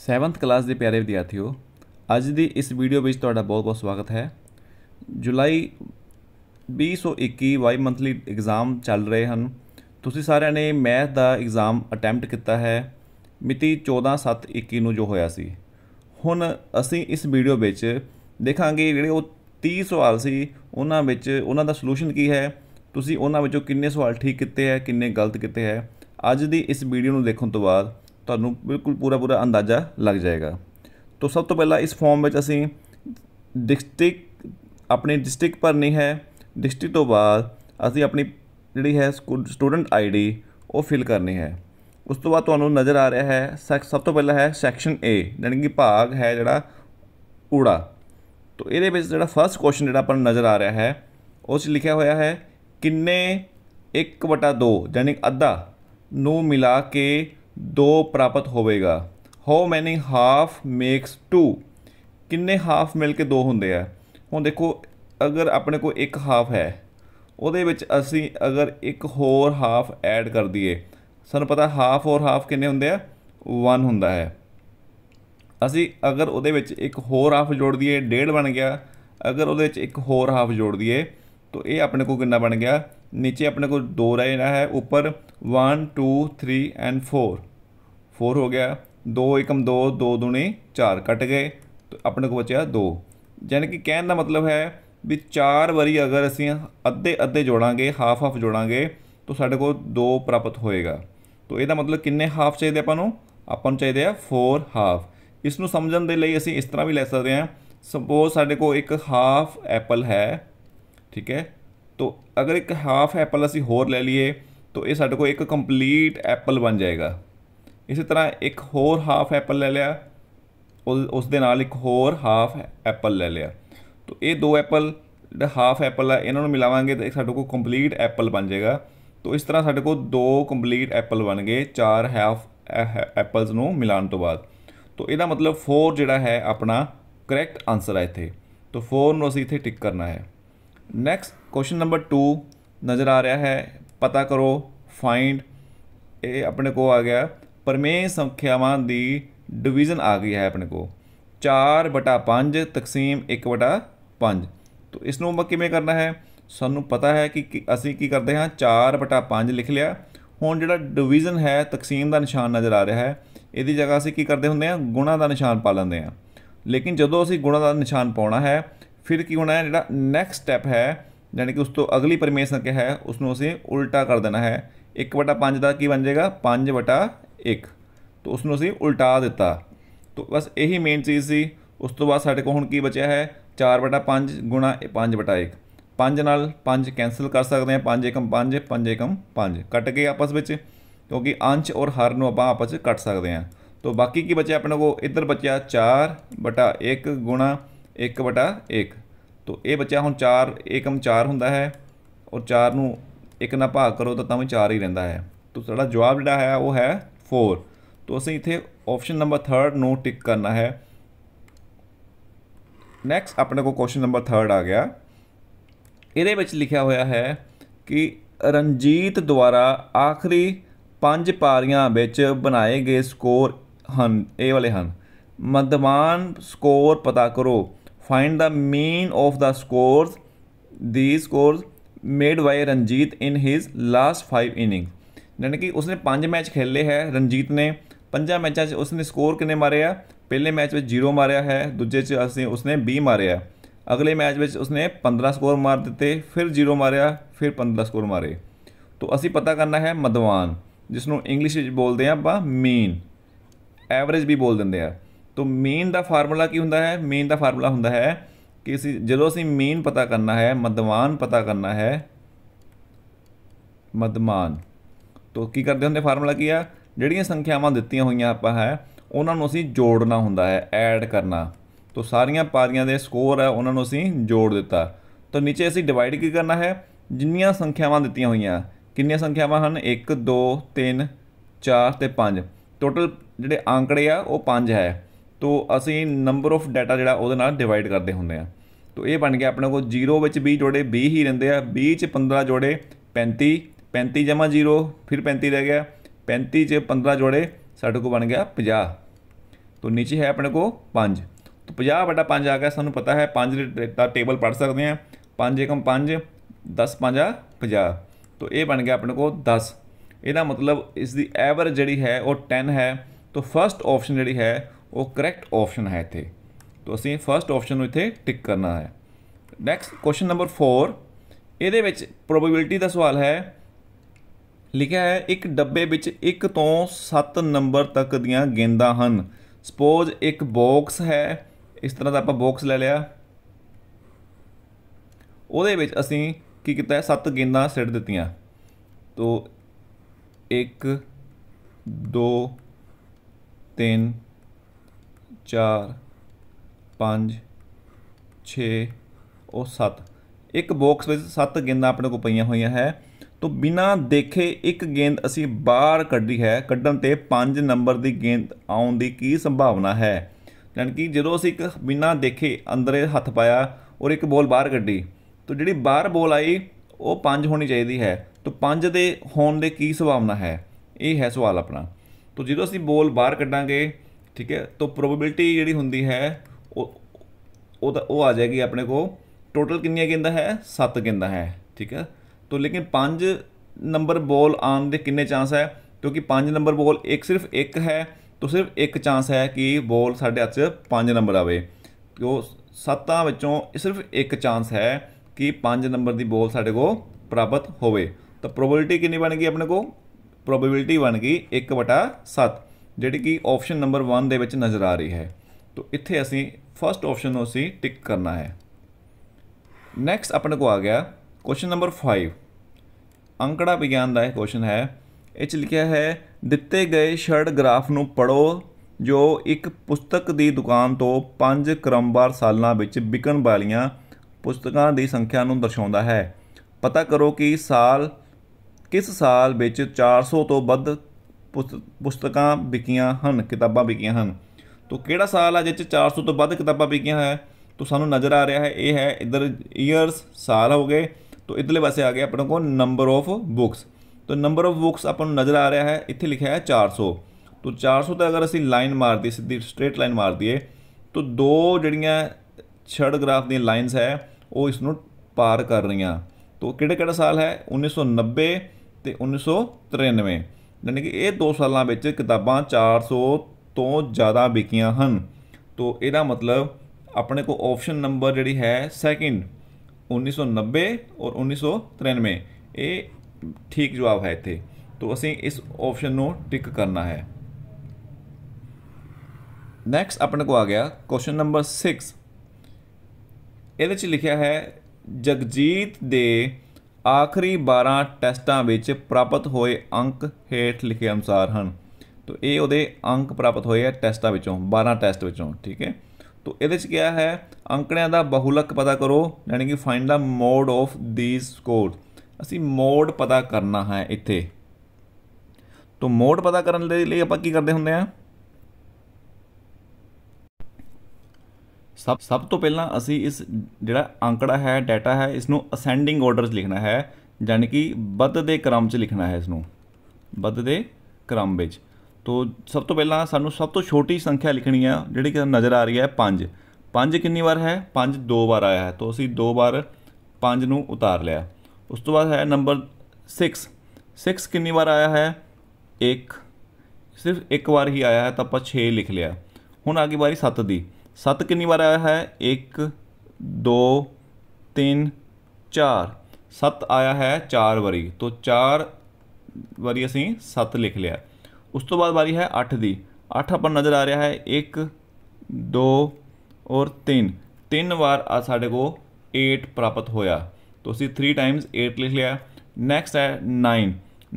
7th class ਦੇ ਪਿਆਰੇ ਵਿਦਿਆਰਥੀਓ ਅੱਜ ਦੀ ਇਸ ਵੀਡੀਓ ਵਿੱਚ ਤੁਹਾਡਾ ਬਹੁਤ-ਬਹੁਤ ਸਵਾਗਤ ਹੈ ਜੁਲਾਈ 2021 ਵਾਈ ਮੰਥਲੀ ਐਗਜ਼ਾਮ ਚੱਲ ਰਹੇ ਹਨ ਤੁਸੀਂ ਸਾਰਿਆਂ ਨੇ ਮੈਥ ਦਾ ਐਗਜ਼ਾਮ ਅਟੈਂਪਟ ਕੀਤਾ ਹੈ ਮਿਤੀ 14/7/21 ਨੂੰ ਜੋ ਹੋਇਆ ਸੀ ਹੁਣ ਅਸੀਂ ਇਸ ਵੀਡੀਓ ਵਿੱਚ ਦੇਖਾਂਗੇ ਜਿਹੜੇ ਉਹ 30 ਸਵਾਲ ਸੀ ਉਹਨਾਂ ਵਿੱਚ ਉਹਨਾਂ ਦਾ ਸੋਲੂਸ਼ਨ ਕੀ ਹੈ ਤੁਸੀਂ ਉਹਨਾਂ ਵਿੱਚੋਂ ਕਿੰਨੇ ਸਵਾਲ ਠੀਕ ਕੀਤੇ ਹੈ ਕਿੰਨੇ ਗਲਤ ਕੀਤੇ ਹੈ ਅੱਜ ਦੀ ਇਸ ਵੀਡੀਓ ਨੂੰ ਦੇਖਣ ਤੋਂ ਬਾਅਦ ਤੁਹਾਨੂੰ ਬਿਲਕੁਲ ਪੂਰਾ ਪੂਰਾ ਅੰਦਾਜ਼ਾ ਲੱਗ ਜਾਏਗਾ ਤੋਂ ਸਭ ਤੋਂ ਪਹਿਲਾਂ ਇਸ ਫਾਰਮ ਵਿੱਚ ਅਸੀਂ ਡਿਸਟ੍ਰਿਕਟ ਆਪਣੀ ਡਿਸਟ੍ਰਿਕਟ ਭਰਨੀ ਹੈ ਡਿਸਟ੍ਰਿਕਟ ਤੋਂ ਬਾਅਦ ਅਸੀਂ ਆਪਣੀ ਜਿਹੜੀ ਹੈ ਸਟੂਡੈਂਟ ਆਈਡੀ ਉਹ ਫਿਲ ਕਰਨੀ ਹੈ ਉਸ ਤੋਂ ਬਾਅਦ ਤੁਹਾਨੂੰ ਨਜ਼ਰ ਆ ਰਿਹਾ ਹੈ ਸਭ ਤੋਂ ਪਹਿਲਾਂ ਹੈ ਸੈਕਸ਼ਨ A ਯਾਨੀ ਕਿ ਭਾਗ ਹੈ ਜਿਹੜਾ ਊੜਾ ਤੋਂ ਇਹਦੇ ਵਿੱਚ ਜਿਹੜਾ ਫਰਸਟ ਕੁਐਸਚਨ ਜਿਹੜਾ ਆਪਾਂ ਨੂੰ ਨਜ਼ਰ ਆ ਰਿਹਾ ਹੈ ਉਸ ਲਿਖਿਆ ਹੋਇਆ ਹੈ ਕਿੰਨੇ 1/2 ਯਾਨੀ ਅੱਧਾ ਨੂੰ ਮਿਲਾ ਕੇ 2 ਪ੍ਰਾਪਤ ਹੋਵੇਗਾ ਹਾਊ ਮੈਨੀ ਹਾਫ ਮੇਕਸ 2 ਕਿੰਨੇ ਹਾਫ ਮਿਲ ਕੇ 2 ਹੁੰਦੇ ਆ ਹੁਣ ਦੇਖੋ ਅਗਰ ਆਪਣੇ ਕੋਲ ਇੱਕ ਹਾਫ ਹੈ ਉਹਦੇ ਵਿੱਚ ਅਸੀਂ ਅਗਰ ਇੱਕ ਹੋਰ ਹਾਫ ਐਡ ਕਰ ਦਈਏ ਸਾਨੂੰ ਪਤਾ ਹਾਫ ਔਰ ਹਾਫ ਕਿੰਨੇ ਹੁੰਦੇ ਆ 1 ਹੁੰਦਾ ਹੈ ਅਸੀਂ ਅਗਰ ਉਹਦੇ ਵਿੱਚ ਇੱਕ ਹੋਰ ਹਾਫ ਜੋੜ ਦਈਏ ਡੇਢ ਬਣ ਗਿਆ ਅਗਰ ਉਹਦੇ ਵਿੱਚ ਇੱਕ ਹੋਰ ਹਾਫ ਜੋੜ ਦਈਏ ਤਾਂ ਇਹ ਆਪਣੇ ਕੋਲ ਕਿੰਨਾ ਬਣ ਗਿਆ ਨੀਚੇ ਆਪਣੇ ਕੋਲ 2 ਰਹਿਣਾ ਹੈ ਉੱਪਰ 1 2 3 ਐਂਡ 4 4 ਹੋ ਗਿਆ 2 1 2 2 2 4 ਕੱਟ ਗਏ ਆਪਣੇ ਕੋ ਬਚਿਆ 2 ਯਾਨੀ ਕਿ ਕਹਿਣ ਦਾ ਮਤਲਬ ਹੈ ਵੀ 4 ਵਾਰੀ ਅਗਰ ਅਸੀਂ ਅੱਧੇ ਅੱਧੇ ਜੋੜਾਂਗੇ ਹਾਫ ਹਾਫ ਜੋੜਾਂਗੇ ਤਾਂ ਸਾਡੇ ਕੋਲ 2 ਪ੍ਰਾਪਤ ਹੋਏਗਾ ਤਾਂ ਇਹਦਾ ਮਤਲਬ ਕਿੰਨੇ ਹਾਫ ਚਾਹੀਦੇ ਆਪਾਂ ਨੂੰ ਆਪਾਂ ਨੂੰ ਚਾਹੀਦੇ ਆ 4 ਹਾਫ ਇਸ ਨੂੰ ਸਮਝਣ ਦੇ ਲਈ ਅਸੀਂ ਇਸ ਤਰ੍ਹਾਂ ਵੀ ਲੈ ਸਕਦੇ ਹਾਂ ਸਪੋਜ਼ ਸਾਡੇ ਕੋਲ ਇੱਕ ਹਾਫ ਐਪਲ ਹੈ ਠੀਕ ਹੈ ਤਾਂ ਅਗਰ ਇੱਕ ਹਾਫ ਐਪਲ ਅਸੀਂ ਹੋਰ ਲੈ ਲਈਏ ਤਾਂ ਇਹ ਸਾਡੇ ਕੋਲ ਇੱਕ ਕੰਪਲੀਟ ਐਪਲ ਬਣ ਜਾਏਗਾ ਇਸੇ ਤਰ੍ਹਾਂ ਇੱਕ ਹੋਰ ਹਾਫ ਐਪਲ ਲੈ ਲਿਆ ਉਸ ਦੇ ਨਾਲ ਇੱਕ ਹੋਰ ਹਾਫ ਐਪਲ ਲੈ ਲਿਆ ਤੋ ਇਹ ਦੋ ਐਪਲ ਜਿਹੜਾ ਹਾਫ ਐਪਲ ਆ ਇਹਨਾਂ ਨੂੰ ਮਿਲਾਵਾਂਗੇ ਤਾਂ ਸਾਡੇ ਕੋਲ ਕੰਪਲੀਟ ਐਪਲ ਬਣ ਜਾਏਗਾ ਤੋ ਇਸ ਤਰ੍ਹਾਂ ਸਾਡੇ ਕੋਲ ਦੋ ਕੰਪਲੀਟ ਐਪਲ ਬਣ ਗਏ ਚਾਰ ਹਾਫ ਐਪਲਸ ਨੂੰ ਮਿਲਾਉਣ ਤੋਂ ਬਾਅਦ ਤੋ ਇਹਦਾ ਮਤਲਬ 4 ਜਿਹੜਾ ਹੈ ਆਪਣਾ ਕਰੈਕਟ ਆਨਸਰ ਆ ਇੱਥੇ ਤੋ 4 ਨੂੰ ਅਸੀਂ ਇੱਥੇ ਟਿਕ ਕਰਨਾ ਹੈ ਨੈਕਸਟ ਕੁਐਸਚਨ ਨੰਬਰ 2 ਨਜ਼ਰ ਆ ਰਿਹਾ ਹੈ ਪਤਾ ਕਰੋ ਫਾਈਂਡ ਇਹ ਆਪਣੇ ਕੋ ਆ ਗਿਆ ਪਰਮੇਯ ਸੰਖਿਆਵਾਂ ਦੀ ਡਿਵੀਜ਼ਨ ਆ ਗਈ ਹੈ ਆਪਣੇ ਕੋ 4/5 ਤਕਸੀਮ 1/5 ਤੋ ਇਸ ਨੂੰ ਕਿਵੇਂ ਕਰਨਾ ਹੈ ਸਾਨੂੰ ਪਤਾ ਹੈ ਕਿ ਅਸੀਂ ਕੀ ਕਰਦੇ ਹਾਂ 4/5 ਲਿਖ ਲਿਆ ਹੁਣ ਜਿਹੜਾ ਡਿਵੀਜ਼ਨ ਹੈ ਤਕਸੀਮ ਦਾ ਨਿਸ਼ਾਨ ਨਜ਼ਰ ਆ ਰਿਹਾ ਹੈ ਇਹਦੀ ਜਗ੍ਹਾ ਅਸੀਂ ਕੀ ਕਰਦੇ ਹੁੰਦੇ ਹਾਂ ਗੁਣਾ ਦਾ ਨਿਸ਼ਾਨ ਪਾ ਲੈਂਦੇ ਹਾਂ ਲੇਕਿਨ ਜਦੋਂ ਅਸੀਂ ਗੁਣਾ ਦਾ ਨਿਸ਼ਾਨ ਪਾਉਣਾ ਹੈ ਫਿਰ ਕੀ ਹੋਣਾ ਹੈ ਜਿਹੜਾ ਨੈਕਸਟ ਸਟੈਪ ਹੈ ਯਾਨੀ ਕਿ ਉਸ ਤੋਂ ਅਗਲੀ ਪਰਮੇਸ਼ਨ ਕਿਹਾ ਹੈ ਉਸ ਨੂੰ ਅਸੀਂ ਉਲਟਾ ਕਰ ਦੇਣਾ ਹੈ 1/5 ਦਾ ਕੀ ਬਣ ਜਾਏਗਾ 5 ਇੱਕ ਤੋਂ ਉਸ ਨੂੰ ਅਸੀਂ ਉਲਟਾ ਦਿੱਤਾ ਤੋਂ ਬਸ ਇਹੀ ਮੇਨ ਚੀਜ਼ ਸੀ ਉਸ ਤੋਂ ਬਾਅਦ ਸਾਡੇ ਕੋਲ ਹੁਣ ਕੀ ਬਚਿਆ ਹੈ 4/5 ਗੁਣਾ 5/1 5 ਨਾਲ 5 ਕੈਨਸਲ ਕਰ ਸਕਦੇ ਹਾਂ 5 5 5 5 ਕੱਟ ਕੇ ਆਪਸ ਵਿੱਚ ਕਿਉਂਕਿ ਅੰਸ਼ ਔਰ ਹਰ ਨੂੰ ਆਪਾਂ ਆਪਸ ਵਿੱਚ ਕੱਟ ਸਕਦੇ ਹਾਂ ਤੋਂ ਬਾਕੀ ਕੀ ਬਚਿਆ ਆਪਣੇ ਕੋ ਇੱਧਰ ਬਚਿਆ 4/1 ਗੁਣਾ 1/1 ਤੋਂ ਇਹ ਬਚਿਆ ਹੁਣ 4 ਏਕਮ 4 ਹੁੰਦਾ ਹੈ ਔਰ 4 ਨੂੰ 1 ਨਾਲ ਭਾਗ ਕਰੋ ਤਾਂ ਤਾਂ ਵੀ 4 ਹੀ ਰਹਿੰਦਾ ਹੈ ਤੋਂ ਸਾਡਾ ਜਵਾਬ ਜਿਹੜਾ ਹੈ ਉਹ ਹੈ फोर तो असें इत्थै ऑप्शन नंबर थर्ड नो टिक करना है ਨੈਕਸਟ ਆਪਣੇ ਕੋਲ ਕੁਐਸਚਨ ਨੰਬਰ 3 ਆ ਗਿਆ ਇਹਦੇ ਵਿੱਚ ਲਿਖਿਆ ਹੋਇਆ ਹੈ ਕਿ ਰਣਜੀਤ ਦੁਆਰਾ ਆਖਰੀ ਪੰਜ ਪਾਰੀਆਂ ਵਿੱਚ ਬਣਾਏ ਗਏ ਸਕੋਰ ਹਨ ਇਹ ਵਾਲੇ ਹਨ ਮਦਮਾਨ ਸਕੋਰ ਪਤਾ ਕਰੋ find the mean of the scores the scores made by Ranjit in his last 5 inning ਯਾਨੀ ਕਿ ਉਸਨੇ 5 ਮੈਚ ਖੇਲੇ ਹੈ ਰਣਜੀਤ ਨੇ ਪੰਜਾਂ ਮੈਚਾਂ 'ਚ ਉਸਨੇ ਸਕੋਰ ਕਿੰਨੇ ਮਾਰੇ ਆ ਪਹਿਲੇ ਮੈਚ ਵਿੱਚ 0 ਮਾਰਿਆ ਹੈ ਦੂਜੇ 'ਚ ਅਸੀਂ ਉਸਨੇ 20 ਮਾਰਿਆ ਅਗਲੇ ਮੈਚ ਵਿੱਚ ਉਸਨੇ 15 ਸਕੋਰ ਮਾਰ ਦਿੱਤੇ ਫਿਰ 0 ਮਾਰਿਆ ਫਿਰ 15 ਸਕੋਰ ਮਾਰੇ ਤੋਂ ਅਸੀਂ ਪਤਾ ਕਰਨਾ ਹੈ ਮਦਵਾਨ ਜਿਸ ਨੂੰ ਇੰਗਲਿਸ਼ ਵਿੱਚ ਬੋਲਦੇ ਆ ਆਪਾਂ ਮੀਨ ਐਵਰੇਜ ਵੀ ਬੋਲ ਦਿੰਦੇ ਆ ਤੋਂ ਮੀਨ ਦਾ ਫਾਰਮੂਲਾ ਕੀ ਹੁੰਦਾ ਹੈ ਮੀਨ ਦਾ ਫਾਰਮੂਲਾ ਹੁੰਦਾ ਹੈ ਕਿ ਅਸੀਂ ਜਦੋਂ ਅਸੀਂ ਮੀਨ ਪਤਾ ਕਰਨਾ ਹੈ ਮਦਵਾਨ ਪਤਾ ਕਰਨਾ ਹੈ ਮਦਮਾਨ ਤੋ ਕੀ ਕਰਦੇ ਹੁੰਦੇ ਫਾਰਮੂਲਾ ਕੀ ਆ ਜਿਹੜੀਆਂ ਸੰਖਿਆਵਾਂ ਦਿੱਤੀਆਂ ਹੋਈਆਂ ਆਪਾਂ ਹੈ ਉਹਨਾਂ ਨੂੰ ਅਸੀਂ ਜੋੜਨਾ ਹੁੰਦਾ ਹੈ ਐਡ ਕਰਨਾ ਤੋ ਸਾਰੀਆਂ ਪਾਰੀਆਂ ਦੇ ਸਕੋਰ ਹੈ ਉਹਨਾਂ ਨੂੰ ਅਸੀਂ ਜੋੜ ਦਿੱਤਾ ਤੋ ਨੀਚੇ ਅਸੀਂ ਡਿਵਾਈਡ ਕੀ ਕਰਨਾ ਹੈ ਜਿੰਨੀਆਂ ਸੰਖਿਆਵਾਂ ਦਿੱਤੀਆਂ ਹੋਈਆਂ ਕਿੰਨੀਆਂ ਸੰਖਿਆਵਾਂ ਹਨ 1 2 3 4 ਤੇ 5 ਟੋਟਲ ਜਿਹੜੇ ਆંકੜੇ ਆ ਉਹ 5 ਹੈ ਤੋ ਅਸੀਂ ਨੰਬਰ ਆਫ ਡਾਟਾ ਜਿਹੜਾ ਉਹਦੇ ਨਾਲ ਡਿਵਾਈਡ ਕਰਦੇ ਹੁੰਦੇ ਆ ਤੋ ਇਹ ਬਣ ਗਿਆ ਆਪਣੇ ਕੋਲ 0 ਵਿੱਚ 20 ਜੋੜੇ 20 ਹੀ ਰਹਿੰਦੇ ਆ 20 ਚ 15 ਜੋੜੇ 35 35 ਜਮਾ 0 ਫਿਰ 35 ਰਹਿ ਗਿਆ 35 ਚ 15 ਜੋੜੇ ਸਾਡੇ ਕੋ ਬਣ ਗਿਆ 50 ਤੋਂ ਨੀਚੇ ਹੈ ਆਪਣੇ ਕੋ 5 ਤੋਂ 50 ਵਟਾ 5 ਆ ਗਿਆ ਸਾਨੂੰ ਪਤਾ ਹੈ 5 ਦਾ ਟੇਬਲ ਪੜ ਸਕਦੇ ਆ 5 1 5 10 5 50 ਤੋਂ ਇਹ ਬਣ ਗਿਆ ਆਪਣੇ ਕੋ 10 ਇਹਦਾ ਮਤਲਬ ਇਸ ਦੀ ਐਵਰੇਜ ਜਿਹੜੀ ਹੈ ਉਹ 10 ਹੈ तो ਫਰਸਟ ਆਪਸ਼ਨ ਜਿਹੜੀ ਹੈ ਉਹ ਕਰੈਕਟ ਆਪਸ਼ਨ ਹੈ ਇੱਥੇ ਤੋਂ ਅਸੀਂ ਫਰਸਟ ਆਪਸ਼ਨ ਨੂੰ ਇੱਥੇ ਟਿਕ ਕਰਨਾ ਹੈ ਨੈਕਸਟ ਕੁਐਸਚਨ ਨੰਬਰ 4 ਇਹਦੇ ਵਿੱਚ ਪ੍ਰੋਬੇਬਿਲਿਟੀ ਦਾ ਸਵਾਲ ਹੈ ਲਿਖਿਆ ਹੈ ਇੱਕ ਡੱਬੇ ਵਿੱਚ 1 ਤੋਂ 7 ਨੰਬਰ ਤੱਕ ਦੀਆਂ ਗੇਂਦਾਂ ਹਨ ਸਪੋਜ਼ ਇੱਕ ਬਾਕਸ ਹੈ ਇਸ ਤਰ੍ਹਾਂ ਦਾ ਆਪਾਂ ਬਾਕਸ ਲੈ ਲਿਆ ਉਹਦੇ ਵਿੱਚ ਅਸੀਂ ਕੀ ਕੀਤਾ ਸੱਤ 7 ਗੇਂਦਾਂ ਸਿੱਟ ਦਿੱਤੀਆਂ ਤੋਂ 1 2 3 4 5 6 ਉਹ 7 ਇੱਕ ਬਾਕਸ ਵਿੱਚ 7 ਗੇਂਦਾਂ ਆਪਣੇ ਕੋਲ ਪਈਆਂ ਹੋਈਆਂ ਹੈ ਤੋਂ ਬਿਨਾ ਦੇਖੇ ਇੱਕ ਗੇਂਦ ਅਸੀਂ ਬਾਹਰ ਕੱਢੀ ਹੈ ਕੱਢਣ ਤੇ 5 ਨੰਬਰ ਦੀ ਗੇਂਦ ਆਉਣ ਦੀ ਕੀ ਸੰਭਾਵਨਾ ਹੈ ਯਾਨੀ ਕਿ ਜਦੋਂ ਅਸੀਂ ਇੱਕ ਬਿਨਾ ਦੇਖੇ ਅੰਦਰੇ ਹੱਥ ਪਾਇਆ ਔਰ ਇੱਕ ਬੋਲ ਬਾਹਰ ਕੱਢੀ ਤਾਂ ਜਿਹੜੀ ਬਾਹਰ ਬੋਲ ਆਈ ਉਹ 5 ਹੋਣੀ ਚਾਹੀਦੀ ਹੈ ਤਾਂ 5 ਦੇ ਹੋਣ ਦੇ ਕੀ ਸੰਭਾਵਨਾ ਹੈ ਇਹ ਹੈ ਸਵਾਲ ਆਪਣਾ ਤਾਂ ਜਦੋਂ ਅਸੀਂ ਬੋਲ ਬਾਹਰ ਕੱਢਾਂਗੇ ਠੀਕ ਹੈ ਤਾਂ ਪ੍ਰੋਬੇਬਿਲਿਟੀ ਜਿਹੜੀ ਹੁੰਦੀ ਹੈ ਉਹ ਉਹ ਆ ਜਾਏਗੀ ਆਪਣੇ ਕੋ ਟੋਟਲ ਕਿੰਨੀਆਂ ਗਿੰਦਾ ਹੈ 7 ਗਿੰਦਾ ਹੈ ਠੀਕ ਹੈ ਤੋਂ ਲੇਕਿਨ 5 ਨੰਬਰ ਬੋਲ ਆਉਣ ਦੇ ਕਿੰਨੇ ਚਾਂਸ ਹੈ ਕਿਉਂਕਿ ਪੰਜ ਨੰਬਰ ਬੋਲ ਇੱਕ ਸਿਰਫ ਇੱਕ ਹੈ ਤੋ ਸਿਰਫ ਇੱਕ ਚਾਂਸ ਹੈ ਕਿ ਬੋਲ ਸਾਡੇ ਹੱਥ 'ਚ ਪੰਜ ਨੰਬਰ ਆਵੇ ਉਹ ਸੱਤਾਂ ਵਿੱਚੋਂ ਸਿਰਫ ਇੱਕ ਚਾਂਸ ਹੈ ਕਿ ਪੰਜ ਨੰਬਰ ਦੀ ਬੋਲ ਸਾਡੇ ਕੋ ਪ੍ਰਾਪਤ ਹੋਵੇ ਤਾਂ ਪ੍ਰੋਬੈਬਿਲਿਟੀ ਕਿੰਨੀ ਬਣ ਗਈ ਆਪਣੇ ਕੋ ਪ੍ਰੋਬੈਬਿਲਿਟੀ ਬਣ ਗਈ 1/7 ਜਿਹੜੀ ਕਿ ਆਪਸ਼ਨ ਨੰਬਰ 1 ਦੇ ਵਿੱਚ ਨਜ਼ਰ ਆ ਰਹੀ ਹੈ ਤੋ ਇੱਥੇ ਅਸੀਂ ਫਰਸਟ ਆਪਸ਼ਨ ਨੂੰ ਅਸੀਂ ਟਿਕ ਕਰਨਾ ਹੈ ਨੈਕਸਟ ਆਪਣੇ ਕੋ ਆ ਗਿਆ ਕੁਐਸਚਨ ਨੰਬਰ 5 ਅੰਕੜਾ ਵਿਗਿਆਨ ਦਾ ਇਹ ਕੁਐਸਚਨ ਹੈ ਇਹ ਚ ਲਿਖਿਆ ਹੈ ਦਿੱਤੇ ਗਏ ਸ਼ਰਡ ਗ੍ਰਾਫ ਨੂੰ ਪੜੋ ਜੋ ਇੱਕ ਪੁਸਤਕ ਦੀ ਦੁਕਾਨ ਤੋਂ 5 ਕ੍ਰਮਵਾਰ ਸਾਲਾਂ ਵਿੱਚ ਵਿਕਣ ਵਾਲੀਆਂ ਪੁਸਤਕਾਂ ਦੀ ਸੰਖਿਆ ਨੂੰ ਦਰਸਾਉਂਦਾ ਹੈ ਪਤਾ ਕਰੋ ਕਿ ਸਾਲ ਕਿਸ ਸਾਲ ਵਿੱਚ 400 ਤੋਂ ਵੱਧ ਪੁਸਤਕਾਂ ਵਿਕੀਆਂ ਹਨ ਕਿਤਾਬਾਂ ਵਿਕੀਆਂ ਹਨ ਤੋ ਕਿਹੜਾ ਸਾਲ ਆ ਜਿਸ 400 ਤੋਂ ਵੱਧ ਕਿਤਾਬਾਂ ਵਿਕੀਆਂ ਹੈ ਤੋ ਸਾਨੂੰ ਨਜ਼ਰ ਆ ਰਿਹਾ ਹੈ ਇਹ ਹੈ ਇਧਰ ਇਅਰਸ ਸਾਲ ਹੋ ਗਏ ਤੋਂ ਇਧਰਲੇ ਪਾਸੇ ਆ ਗਿਆ ਆਪਣੇ ਕੋਲ ਨੰਬਰ ਆਫ ਬੁక్స్ ਤੋਂ ਨੰਬਰ ਆਫ ਬੁక్స్ ਆਪਾਂ ਨੂੰ ਨਜ਼ਰ ਆ ਰਿਹਾ ਹੈ ਇੱਥੇ ਲਿਖਿਆ ਹੈ 400 ਤੋਂ 400 ਤਾਂ ਅਗਰ ਅਸੀਂ ਲਾਈਨ ਮਾਰ ਦਈਏ ਸਿੱਧੀ ਸਟ੍ਰੇਟ ਲਾਈਨ ਮਾਰ ਦਈਏ ਤੋਂ ਦੋ ਜਿਹੜੀਆਂ ਛੜ ਗ੍ਰਾਫ ਦੀਆਂ ਲਾਈਨਸ ਹੈ ਉਹ ਇਸ ਨੂੰ ਪਾਰ ਕਰ ਰਹੀਆਂ ਤੋਂ ਕਿਹੜੇ ਕਿਹੜਾ ਸਾਲ ਹੈ 1990 ਤੇ 1993 ਯਾਨੀ ਕਿ ਇਹ ਦੋ ਸਾਲਾਂ ਵਿੱਚ ਕਿਤਾਬਾਂ 400 ਤੋਂ ਜ਼ਿਆਦਾ ਵਿਕੀਆਂ ਹਨ ਤੋਂ ਇਹਦਾ ਮਤਲਬ ਆਪਣੇ ਕੋਲ ਆਪਸ਼ਨ ਨੰਬਰ ਜਿਹੜੀ ਹੈ ਸੈਕਿੰਡ 1990 ਔਰ 1993 ਇਹ ਠੀਕ ਜਵਾਬ ਹੈ ਇੱਥੇ ਤੋਂ ਅਸੀਂ ਇਸ ਆਪਸ਼ਨ ਨੂੰ ਟਿਕ ਕਰਨਾ ਹੈ ਨੈਕਸਟ ਆਪਣੇ ਕੋ ਆ ਗਿਆ ਕੁਐਸਚਨ ਨੰਬਰ 6 ਇਹਦੇ ਚ ਲਿਖਿਆ ਹੈ ਜਗਜੀਤ ਦੇ ਆਖਰੀ 12 ਟੈਸਟਾਂ ਵਿੱਚ ਪ੍ਰਾਪਤ ਹੋਏ ਅੰਕ ਹੇਠ ਲਿਖੇ ਅਨੁਸਾਰ ਹਨ ਤੋਂ ਇਹ ਉਹਦੇ ਅੰਕ ਪ੍ਰਾਪਤ ਹੋਏ ਆ ਟੈਸਟਾਂ ਵਿੱਚੋਂ 12 ਟੈਸਟ ਵਿੱਚੋਂ ਠੀਕ ਹੈ ਤੋ ਇਹਦੇ ਚ ਕਿਹਾ ਹੈ ਅੰਕੜਿਆਂ ਦਾ ਬਹੁਲਕ ਪਤਾ ਕਰੋ ਯਾਨੀ ਕਿ find the mode of these score ਅਸੀਂ ਮੋਡ ਪਤਾ ਕਰਨਾ ਹੈ ਇੱਥੇ ਤੋ ਮੋਡ ਪਤਾ ਕਰਨ ਦੇ ਲਈ ਆਪਾਂ ਕੀ ਕਰਦੇ ਹੁੰਦੇ ਆ ਸਭ ਸਭ ਤੋਂ ਪਹਿਲਾਂ ਅਸੀਂ ਇਸ ਜਿਹੜਾ ਅੰਕੜਾ ਹੈ ਡਾਟਾ ਹੈ ਇਸ ਨੂੰ ਅਸੈਂਡਿੰਗ ਆਰਡਰ 'ਚ ਲਿਖਣਾ ਹੈ ਯਾਨੀ ਕਿ ਵੱਧ ਦੇ ਕ੍ਰਮ 'ਚ ਲਿਖਣਾ ਹੈ ਇਸ ਨੂੰ ਵੱਧ ਦੇ ਕ੍ਰਮ ਵਿੱਚ ਤੋ ਸਭ ਤੋਂ ਪਹਿਲਾਂ ਸਾਨੂੰ ਸਭ ਤੋਂ ਛੋਟੀ ਸੰਖਿਆ ਲਿਖਣੀ ਆ ਜਿਹੜੀ ਕਿ ਨਜ਼ਰ ਆ ਰਹੀ ਹੈ 5 5 ਕਿੰਨੀ ਵਾਰ ਹੈ 5 ਦੋ ਵਾਰ ਆਇਆ ਹੈ ਤੋ ਅਸੀਂ ਦੋ ਵਾਰ 5 ਨੂੰ ਉਤਾਰ ਲਿਆ ਉਸ ਤੋਂ ਬਾਅਦ ਹੈ ਨੰਬਰ 6 6 ਕਿੰਨੀ ਵਾਰ ਆਇਆ ਹੈ 1 ਸਿਰਫ ਇੱਕ ਵਾਰ ਹੀ ਆਇਆ ਹੈ ਤਾਂ ਆਪਾਂ 6 ਲਿਖ ਲਿਆ ਹੁਣ ਆਗੀ ਵਾਰੀ 7 ਦੀ 7 ਕਿੰਨੀ ਵਾਰ ਆਇਆ ਹੈ 1 2 3 4 7 ਆਇਆ ਹੈ 4 ਵਾਰੀ ਤੋਂ 4 ਵਾਰੀ ਅਸੀਂ 7 ਲਿਖ ਲਿਆ ਉਸ ਤੋਂ ਬਾਅਦ ਵਾਰੀ ਹੈ 8 ਦੀ 8 ਆਪਾਂ ਨਜ਼ਰ ਆ ਰਿਹਾ ਹੈ 1 2 ਔਰ 3 ਤਿੰਨ ਵਾਰ ਆ ਸਾਡੇ ਕੋ 8 ਪ੍ਰਾਪਤ ਹੋਇਆ तो उसी थ्री टाइम्स एट लिख लिया नेक्स्ट है नाइन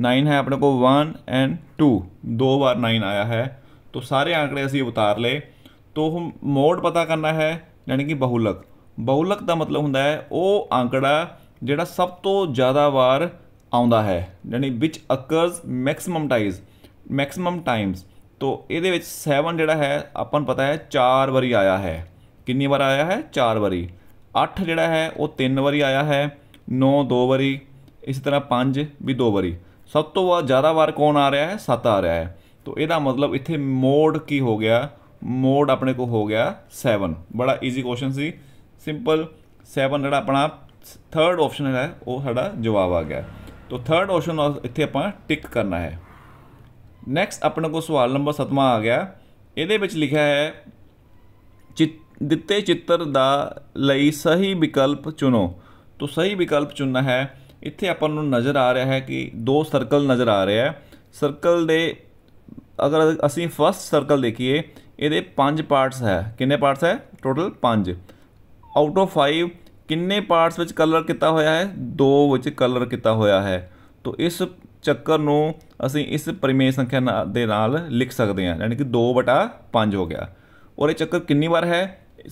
नाइन है अपने को वन एंड टू दो बार नाइन आया है तो सारे आंकड़े असं उतार ले तो हम मोड पता करना है यानी कि बहुलक ਬਹੁਲਕ ਦਾ ਮਤਲਬ ਹੁੰਦਾ ਹੈ ਉਹ ਅੰਕੜਾ ਜਿਹੜਾ ਸਭ ਤੋਂ ਜ਼ਿਆਦਾ ਵਾਰ ਆਉਂਦਾ ਹੈ ਯਾਨੀ ਵਿਚ occurs maximum times maximum times तो ये सैवन जोड़ा है अपन पता है चार वारी आया है कि बार आया है चार वारी अठ जो है वह तीन वारी आया है नौ दो वारी इस तरह पाँच भी दो वारी सब तो वह ज़्यादा वार कौन आ रहा है सत्त आ रहा है तो यदा मतलब इतने मोड की हो गया मोड अपने को हो गया सैवन बड़ा ईजी क्वेश्चन से सिंपल सैवन जरा अपना थर्ड ऑप्शन है वह सा जवाब आ गया तो थर्ड ऑप्शन इतने अपना टिक करना है ਨੈਕਸਟ ਆਪਣੇ ਕੋਲ ਸਵਾਲ ਨੰਬਰ 7ਵਾਂ ਆ ਗਿਆ ਇਹਦੇ ਵਿੱਚ ਲਿਖਿਆ ਹੈ ਦਿੱਤੇ ਚਿੱਤਰ ਦਾ ਲਈ ਸਹੀ ਵਿਕਲਪ ਚੁਣੋ ਤਾਂ ਸਹੀ ਵਿਕਲਪ ਚੁਣਨਾ ਹੈ ਇੱਥੇ ਆਪਾਂ ਨੂੰ ਨਜ਼ਰ ਆ ਰਿਹਾ ਹੈ ਕਿ ਦੋ ਸਰਕਲ ਨਜ਼ਰ ਆ ਰਿਹਾ ਹੈ ਸਰਕਲ ਦੇ ਅਗਰ ਅਸੀਂ ਫਰਸਟ ਸਰਕਲ ਦੇਖੀਏ ਇਹਦੇ ਪੰਜ ਪਾਰਟਸ ਹੈ ਕਿੰਨੇ ਪਾਰਟਸ ਹੈ ਟੋਟਲ ਪੰਜ ਆਊਟ ਆਫ 5 ਕਿੰਨੇ ਪਾਰਟਸ ਵਿੱਚ ਕਲਰ ਕੀਤਾ ਹੋਇਆ ਹੈ ਦੋ ਵਿੱਚ ਕਲਰ ਕੀਤਾ ਹੋਇਆ ਹੈ ਤਾਂ ਇਸ ਚੱਕਰ ਨੂੰ ਅਸੀਂ ਇਸ ਪਰਿਮੇਯ ਸੰਖਿਆ ਦੇ ਨਾਲ ਲਿਖ ਸਕਦੇ ਹਾਂ ਯਾਨੀ ਕਿ 2/5 ਹੋ ਗਿਆ ਔਰ ਇਹ ਚੱਕਰ ਕਿੰਨੀ ਵਾਰ ਹੈ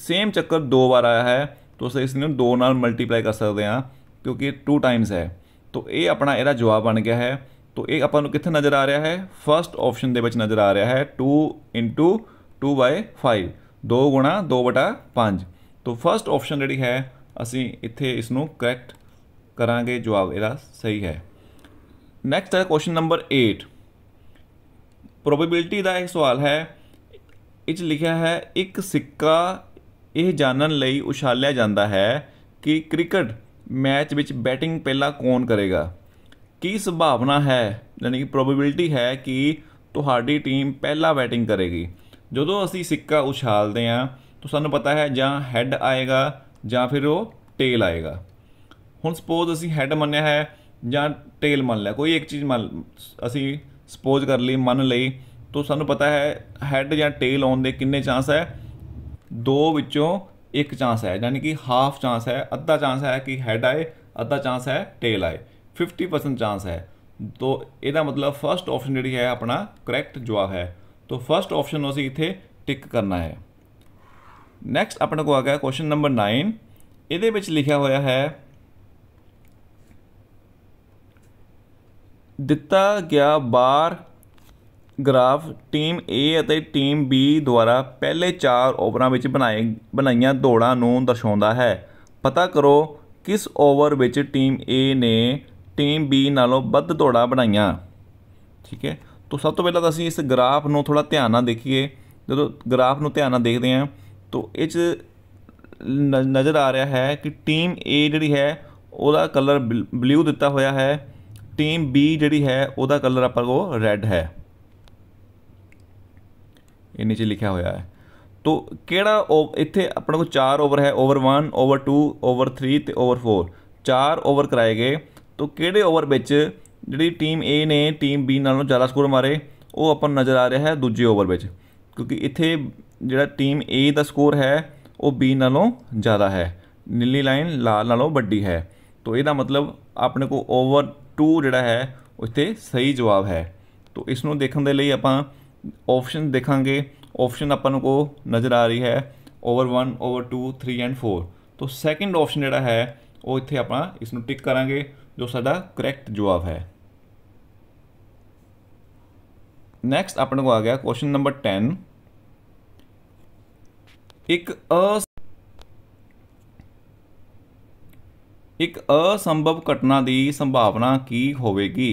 ਸੇਮ ਚੱਕਰ ਦੋ ਵਾਰ ਆਇਆ ਹੈ ਤੋਂ ਅਸੀਂ ਇਸ ਨੂੰ 2 ਨਾਲ ਮਲਟੀਪਲਾਈ ਕਰ ਸਕਦੇ ਹਾਂ ਕਿਉਂਕਿ 2 ਟਾਈਮਸ ਹੈ ਤੋਂ ਇਹ ਆਪਣਾ ਇਹਦਾ ਜਵਾਬ ਬਣ ਗਿਆ ਹੈ ਤੋਂ ਇਹ ਆਪਾਂ ਨੂੰ ਕਿੱਥੇ ਨਜ਼ਰ ਆ ਰਿਹਾ ਹੈ ਫਰਸਟ ਆਪਸ਼ਨ ਦੇ ਵਿੱਚ ਨਜ਼ਰ ਆ ਰਿਹਾ ਹੈ 2 2/5 2 2/5 ਤਾਂ ਫਰਸਟ ਆਪਸ਼ਨ ਜਿਹੜੀ ਹੈ ਅਸੀਂ ਇੱਥੇ ਇਸ ਨੂੰ ਕਰੈਕਟ ਕਰਾਂਗੇ ਜਵਾਬ ਇਹਦਾ ਸਹੀ ਹੈ ਨੈਕਸਟ ਹੈ ਕੁਐਸਚਨ ਨੰਬਰ 8 ਪ੍ਰੋਬੇਬਿਲਿਟੀ ਦਾ ਇਹ ਸਵਾਲ ਹੈ ਇਹ ਲਿਖਿਆ ਹੈ ਇੱਕ ਸਿੱਕਾ ਇਹ ਜਾਣਨ ਲਈ ਉਛਾਲਿਆ ਜਾਂਦਾ ਹੈ ਕਿ ਕ੍ਰਿਕਟ ਮੈਚ ਵਿੱਚ ਬੈਟਿੰਗ ਪਹਿਲਾਂ ਕੌਣ ਕਰੇਗਾ ਕੀ ਸੰਭਾਵਨਾ ਹੈ ਯਾਨੀ ਕਿ ਪ੍ਰੋਬੇਬਿਲਿਟੀ ਹੈ ਕਿ ਤੁਹਾਡੀ ਟੀਮ ਪਹਿਲਾਂ ਬੈਟਿੰਗ ਕਰੇਗੀ ਜਦੋਂ ਅਸੀਂ ਸਿੱਕਾ ਉਛਾਲਦੇ ਹਾਂ ਤਾਂ ਸਾਨੂੰ ਪਤਾ ਹੈ ਜਾਂ ਹੈੱਡ ਆਏਗਾ ਜਾਂ ਫਿਰ ਉਹ ਟੇਲ ਆਏਗਾ ਹੁਣ ਸਪੋਜ਼ ਅਸੀਂ ਹੈੱਡ ਮੰਨਿਆ ਹੈ ਜਾਂ ਟੇਲ ਮੰਨ ਲਿਆ ਕੋਈ ਇੱਕ ਚੀਜ਼ ਮੰਨ ਅਸੀਂ ਸਪੋਜ਼ ਕਰ ਲਈ ਮੰਨ ਲਈ ਤਾਂ ਸਾਨੂੰ ਪਤਾ ਹੈ ਹੈਡ ਜਾਂ ਟੇਲ ਆਉਣ ਦੇ ਕਿੰਨੇ ਚਾਂਸ ਹੈ ਦੋ ਵਿੱਚੋਂ ਇੱਕ ਚਾਂਸ ਹੈ ਯਾਨੀ ਕਿ ਹਾਫ ਚਾਂਸ ਹੈ ਅੱਧਾ ਚਾਂਸ ਹੈ ਕਿ ਹੈਡ ਆਏ ਅੱਧਾ ਚਾਂਸ ਹੈ ਟੇਲ ਆਏ 50% ਚਾਂਸ ਹੈ ਤੋ ਇਹਦਾ ਮਤਲਬ ਫਰਸਟ ਆਪਸ਼ਨ ਜਿਹੜੀ ਹੈ ਆਪਣਾ ਕਰੈਕਟ ਜਵਾਬ ਹੈ ਤੋ ਫਰਸਟ ਆਪਸ਼ਨ ਨੂੰ ਅਸੀਂ ਇੱਥੇ ਟਿਕ ਕਰਨਾ ਹੈ ਨੈਕਸਟ ਆਪਣੇ ਕੋ ਆ ਗਿਆ ਕੁਐਸਚਨ ਨੰਬਰ 9 ਇਹਦੇ ਵਿੱਚ ਲਿਖਿਆ ਹੋਇਆ ਹੈ ਦਿੱਤਾ ਗਿਆ ਬਾਰ ਗ੍ਰਾਫ ਟੀਮ A ਅਤੇ ਟੀਮ B ਦੁਆਰਾ ਪਹਿਲੇ 4 ਓਵਰਾਂ ਵਿੱਚ ਬਣਾਏ ਬਣਾਈਆਂ ਦੌੜਾਂ ਨੂੰ ਦਰਸਾਉਂਦਾ ਹੈ ਪਤਾ ਕਰੋ ਕਿਸ ਓਵਰ ਵਿੱਚ ਟੀਮ A ਨੇ ਟੀਮ B ਨਾਲੋਂ ਵੱਧ ਦੌੜਾਂ ਬਣਾਈਆਂ ਠੀਕ ਹੈ ਤੋਂ ਸਭ ਤੋਂ ਪਹਿਲਾਂ ਤਾਂ ਅਸੀਂ ਇਸ ਗ੍ਰਾਫ ਨੂੰ ਥੋੜਾ ਧਿਆਨ ਨਾਲ ਦੇਖੀਏ ਜਦੋਂ ਗ੍ਰਾਫ ਨੂੰ ਧਿਆਨ ਨਾਲ ਦੇਖਦੇ ਹਾਂ ਤੋਂ ਇਹ 'ਚ ਨਜ਼ਰ ਆ ਰਿਹਾ ਹੈ ਕਿ ਟੀਮ A ਜਿਹੜੀ ਹੈ ਉਹਦਾ ਕਲਰ ਬਲੂ ਦਿੱਤਾ ਹੋਇਆ ਹੈ ਟੀਮ ਬੀ ਜਿਹੜੀ ਹੈ ਉਹਦਾ ਕਲਰ ਆਪਾਂ ਕੋ ਰੈੱਡ ਹੈ ਇਹ ਨੀਚੇ ਲਿਖਿਆ ਹੋਇਆ ਹੈ ਤੋ ਕਿਹੜਾ ਇੱਥੇ ਆਪਣਾ ਕੋ 4 ਓਵਰ ਹੈ ਓਵਰ 1 ਓਵਰ 2 ਓਵਰ 3 ਤੇ ਓਵਰ 4 4 ਓਵਰ ਕਰਾਏ ਗਏ ਤੋ ਕਿਹੜੇ ਓਵਰ ਵਿੱਚ ਜਿਹੜੀ ਟੀਮ A ਨੇ ਟੀਮ B ਨਾਲੋਂ ਜ਼ਿਆਦਾ ਸਕੋਰ ਮਾਰੇ ਉਹ ਆਪਾਂ ਨਜ਼ਰ ਆ ਰਿਹਾ ਹੈ ਦੂਜੇ ਓਵਰ ਵਿੱਚ ਕਿਉਂਕਿ ਇੱਥੇ ਜਿਹੜਾ ਟੀਮ A ਦਾ ਸਕੋਰ ਹੈ ਉਹ B ਨਾਲੋਂ ਜ਼ਿਆਦਾ ਹੈ ਨੀਲੀ ਲਾਈਨ ਲਾਲ ਨਾਲੋਂ ਵੱਡੀ ਹੈ ਤੋ ਇਹਦਾ ਮਤਲਬ ਆਪਣੇ ਕੋ ਓਵਰ 2 ਜਿਹੜਾ ਹੈ ਉੱਥੇ ਸਹੀ ਜਵਾਬ ਹੈ ਤੋਂ ਇਸ ਨੂੰ ਦੇਖਣ ਦੇ ਲਈ ਆਪਾਂ ਆਪਸ਼ਨ ਦੇਖਾਂਗੇ ਆਪਸ਼ਨ ਆਪਾਂ ਨੂੰ ਕੋ ਨਜ਼ਰ ਆ ਰਹੀ ਹੈ ਓਵਰ 1 ਓਵਰ 2 3 ਐਂਡ 4 ਤੋਂ ਸੈਕੰਡ ਆਪਸ਼ਨ ਜਿਹੜਾ ਹੈ ਉਹ ਇੱਥੇ ਆਪਾਂ ਇਸ ਨੂੰ ਟਿਕ ਕਰਾਂਗੇ ਜੋ ਸਾਡਾ ਕਰੈਕਟ ਜਵਾਬ ਹੈ ਨੈਕਸਟ ਆਪਣੇ ਕੋ ਆ ਗਿਆ ਕੁਐਸਚਨ ਨੰਬਰ 10 ਇੱਕ ਅ ਇੱਕ ਅਸੰਭਵ ਘਟਨਾ ਦੀ ਸੰਭਾਵਨਾ ਕੀ ਹੋਵੇਗੀ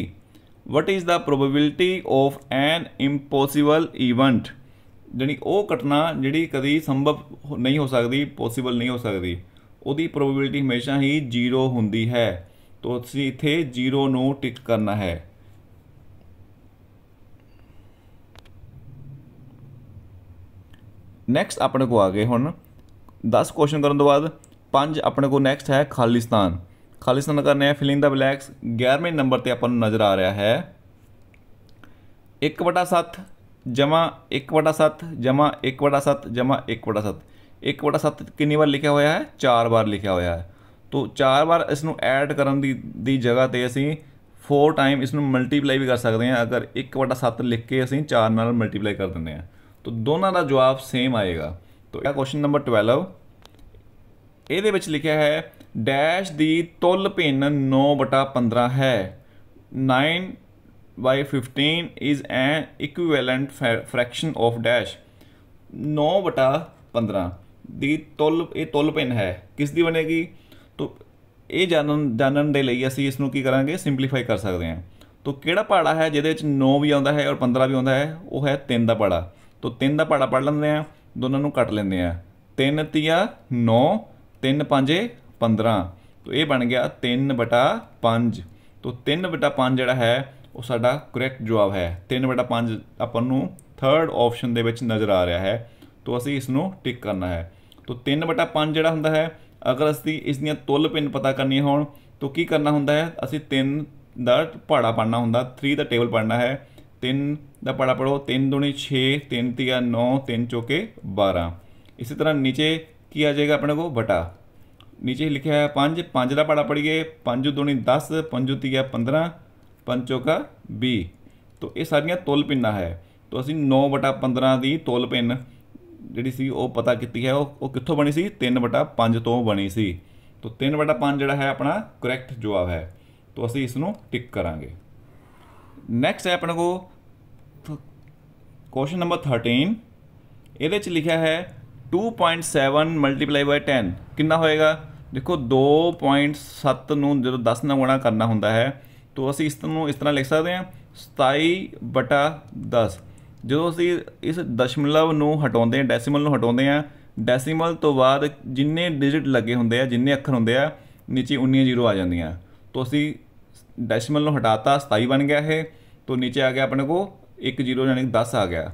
what is the probability of an impossible event ਜਿਹੜੀ ਉਹ ਘਟਨਾ ਜਿਹੜੀ ਕਦੀ ਸੰਭਵ ਨਹੀਂ ਹੋ ਸਕਦੀ ਪੋਸੀਬਲ ਨਹੀਂ ਹੋ ਸਕਦੀ ਉਹਦੀ ਪ੍ਰੋਬੈਬਿਲਟੀ ਹਮੇਸ਼ਾ ਹੀ 0 ਹੁੰਦੀ ਹੈ ਤੋਂ ਤੁਸੀਂ ਇੱਥੇ 0 ਨੂੰ ਟਿਕ ਕਰਨਾ ਹੈ ਨੈਕਸਟ ਆਪਣੇ ਕੋ ਆ ਗਏ ਹੁਣ 10 ਕੁਐਸਚਨ ਕਰਨ ਤੋਂ ਬਾਅਦ ਪੰਜ ਆਪਣੇ ਕੋਲ ਨੈਕਸਟ ਹੈ ਖਾਲਿਸਤਾਨ ਖਾਲਿਸਤਾਨ ਕਰਨੇ ਨਿਆ ਫਿਲਿੰਗ ਦਾ ਬਲੈਕਸ 11ਵੇਂ ਨੰਬਰ ਤੇ ਆਪਾਂ ਨੂੰ ਨਜ਼ਰ ਆ ਰਿਹਾ ਹੈ 1/7 ਜਮਾ 1/7 ਜਮਾ 1/7 ਜਮਾ 1/7 1/7 ਕਿੰਨੀ ਵਾਰ ਲਿਖਿਆ ਹੋਇਆ ਹੈ 4 ਵਾਰ ਲਿਖਿਆ ਹੋਇਆ ਹੈ ਤੋਂ 4 ਵਾਰ ਇਸ ਨੂੰ ਐਡ ਕਰਨ ਦੀ ਦੀ ਜਗ੍ਹਾ ਤੇ ਅਸੀਂ 4 ਟਾਈਮ ਇਸ ਨੂੰ ਮਲਟੀਪਲਾਈ ਵੀ ਕਰ ਸਕਦੇ ਹਾਂ ਅਗਰ 1/7 ਲਿਖ ਕੇ ਅਸੀਂ 4 ਨਾਲ ਮਲਟੀਪਲਾਈ ਕਰ ਦਿੰਦੇ ਹਾਂ ਤਾਂ ਦੋਨਾਂ ਦਾ ਜਵਾਬ ਸੇਮ ਆਏਗਾ ਤਾਂ ਇਹ ਕੁਐਸਚਨ ਨੰਬਰ 12 ਇਹਦੇ ਵਿੱਚ ਲਿਖਿਆ ਹੈ ਡੈਸ਼ ਦੀ ਤੁਲ ਭਿੰਨ 9/15 ਹੈ 9/15 is an equivalent fraction of dash 9/15 ਦੀ ਤੁਲ ਇਹ ਤੁਲ ਭਿੰਨ ਹੈ ਕਿਸ ਦੀ ਬਣੇਗੀ ਤੋ ਇਹ ਜਾਣਨ ਜਾਣਨ ਦੇ ਲਈ ਅਸੀਂ ਇਸ ਨੂੰ ਕੀ ਕਰਾਂਗੇ ਸਿੰਪਲੀਫਾਈ ਕਰ ਸਕਦੇ ਹਾਂ ਤੋ ਕਿਹੜਾ ਪਾੜਾ ਹੈ ਜਿਹਦੇ ਵਿੱਚ 9 ਵੀ ਆਉਂਦਾ ਹੈ ਔਰ 15 ਵੀ ਆਉਂਦਾ ਹੈ ਉਹ ਹੈ 3 ਦਾ ਪਾੜਾ ਤੋ 3 ਦਾ ਪਾੜਾ ਪੜ ਲੈਂਦੇ ਆ ਦੋਨਾਂ ਨੂੰ ਕੱਟ ਲੈਂਦੇ ਆ 3 ਤੀਆ 9 3 5 15 ਤੋ ਇਹ ਬਣ ਗਿਆ 3 ਬਟਾ 5 ਤੋ 3 ਬਟਾ 5 ਜਿਹੜਾ ਹੈ ਉਹ ਸਾਡਾ ਕਰੈਕਟ ਜਵਾਬ ਹੈ 3 ਬਟਾ 5 ਆਪਾਂ ਨੂੰ ਥਰਡ ਆਪਸ਼ਨ ਦੇ ਵਿੱਚ ਨਜ਼ਰ ਆ ਰਿਹਾ ਹੈ ਤੋ ਅਸੀਂ ਇਸ ਨੂੰ ਟਿਕ ਕਰਨਾ ਹੈ ਤੋ 3 ਬਟਾ 5 ਜਿਹੜਾ ਹੁੰਦਾ ਹੈ ਅਗਰ ਅਸੀਂ ਇਸ ਦੀਆਂ ਤੁਲ ਪਿੰਨ ਪਤਾ ਕਰਨੀ ਹੋਣ ਤੋ ਕੀ ਕਰਨਾ ਹੁੰਦਾ ਹੈ ਅਸੀਂ 3 ਦਾ ਪਹਾੜਾ ਪੜਨਾ ਹੁੰਦਾ 3 ਦਾ ਟੇਬਲ ਪੜਨਾ ਹੈ 3 ਦਾ ਪਹਾੜਾ ਪੜੋ 3 2 6 3 3 9 3 ਚੋਕੇ 12 ਇਸੇ ਤਰ੍ਹਾਂ ਨੀਚੇ की आ जाएगा अपने को बटा नीचे लिखा है पाँच पाँच का पाड़ा पढ़िए पाँच दूनी दस पंजु तीया पंद्रह पंचों का भी तो यह सारिया तुल पिन्ना है तो असी नौ बटा पंद्रह की तुल पिन जी सी पता की है वह कितों बनी सी तीन बटा पं तो बनी सी तो तीन बटा पाँच जो है अपना करैक्ट जवाब है तो असी इस टिक करा नैक्सट है अपने को क्वेश्चन नंबर थर्टीन ये लिखा है 2.7 ਮਲਟੀਪਲਾਈ ਬਾਈ 10 ਕਿੰਨਾ ਹੋਏਗਾ ਦੇਖੋ 2.7 ਨੂੰ ਜਦੋਂ 10 ਨਾਲ ਗੁਣਾ ਕਰਨਾ ਹੁੰਦਾ ਹੈ ਤਾਂ ਅਸੀਂ ਇਸ ਨੂੰ ਇਸ ਤਰ੍ਹਾਂ ਲਿਖ ਸਕਦੇ ਹਾਂ 27 ਬਟਾ 10 ਜਦੋਂ ਅਸੀਂ ਇਸ ਦਸ਼ਮਲਵ ਨੂੰ ਹਟਾਉਂਦੇ ਹਾਂ ਡੈਸੀਮਲ ਨੂੰ ਹਟਾਉਂਦੇ ਹਾਂ ਡੈਸੀਮਲ ਤੋਂ ਬਾਅਦ ਜਿੰਨੇ ਡਿਜਿਟ ਲੱਗੇ ਹੁੰਦੇ ਆ ਜਿੰਨੇ ਅੱਖਰ ਹੁੰਦੇ ਆ ਨੀਚੇ 19 ਜ਼ੀਰੋ ਆ ਜਾਂਦੀਆਂ ਤਾਂ ਅਸੀਂ ਡੈਸੀਮਲ ਨੂੰ ਹਟਾਤਾ 27 ਬਣ ਗਿਆ ਇਹ ਤਾਂ ਨੀਚੇ ਆ ਗਿਆ ਆਪਣੇ ਕੋ 1 ਜ਼ੀਰੋ ਯਾਨੀ 10 ਆ ਗਿਆ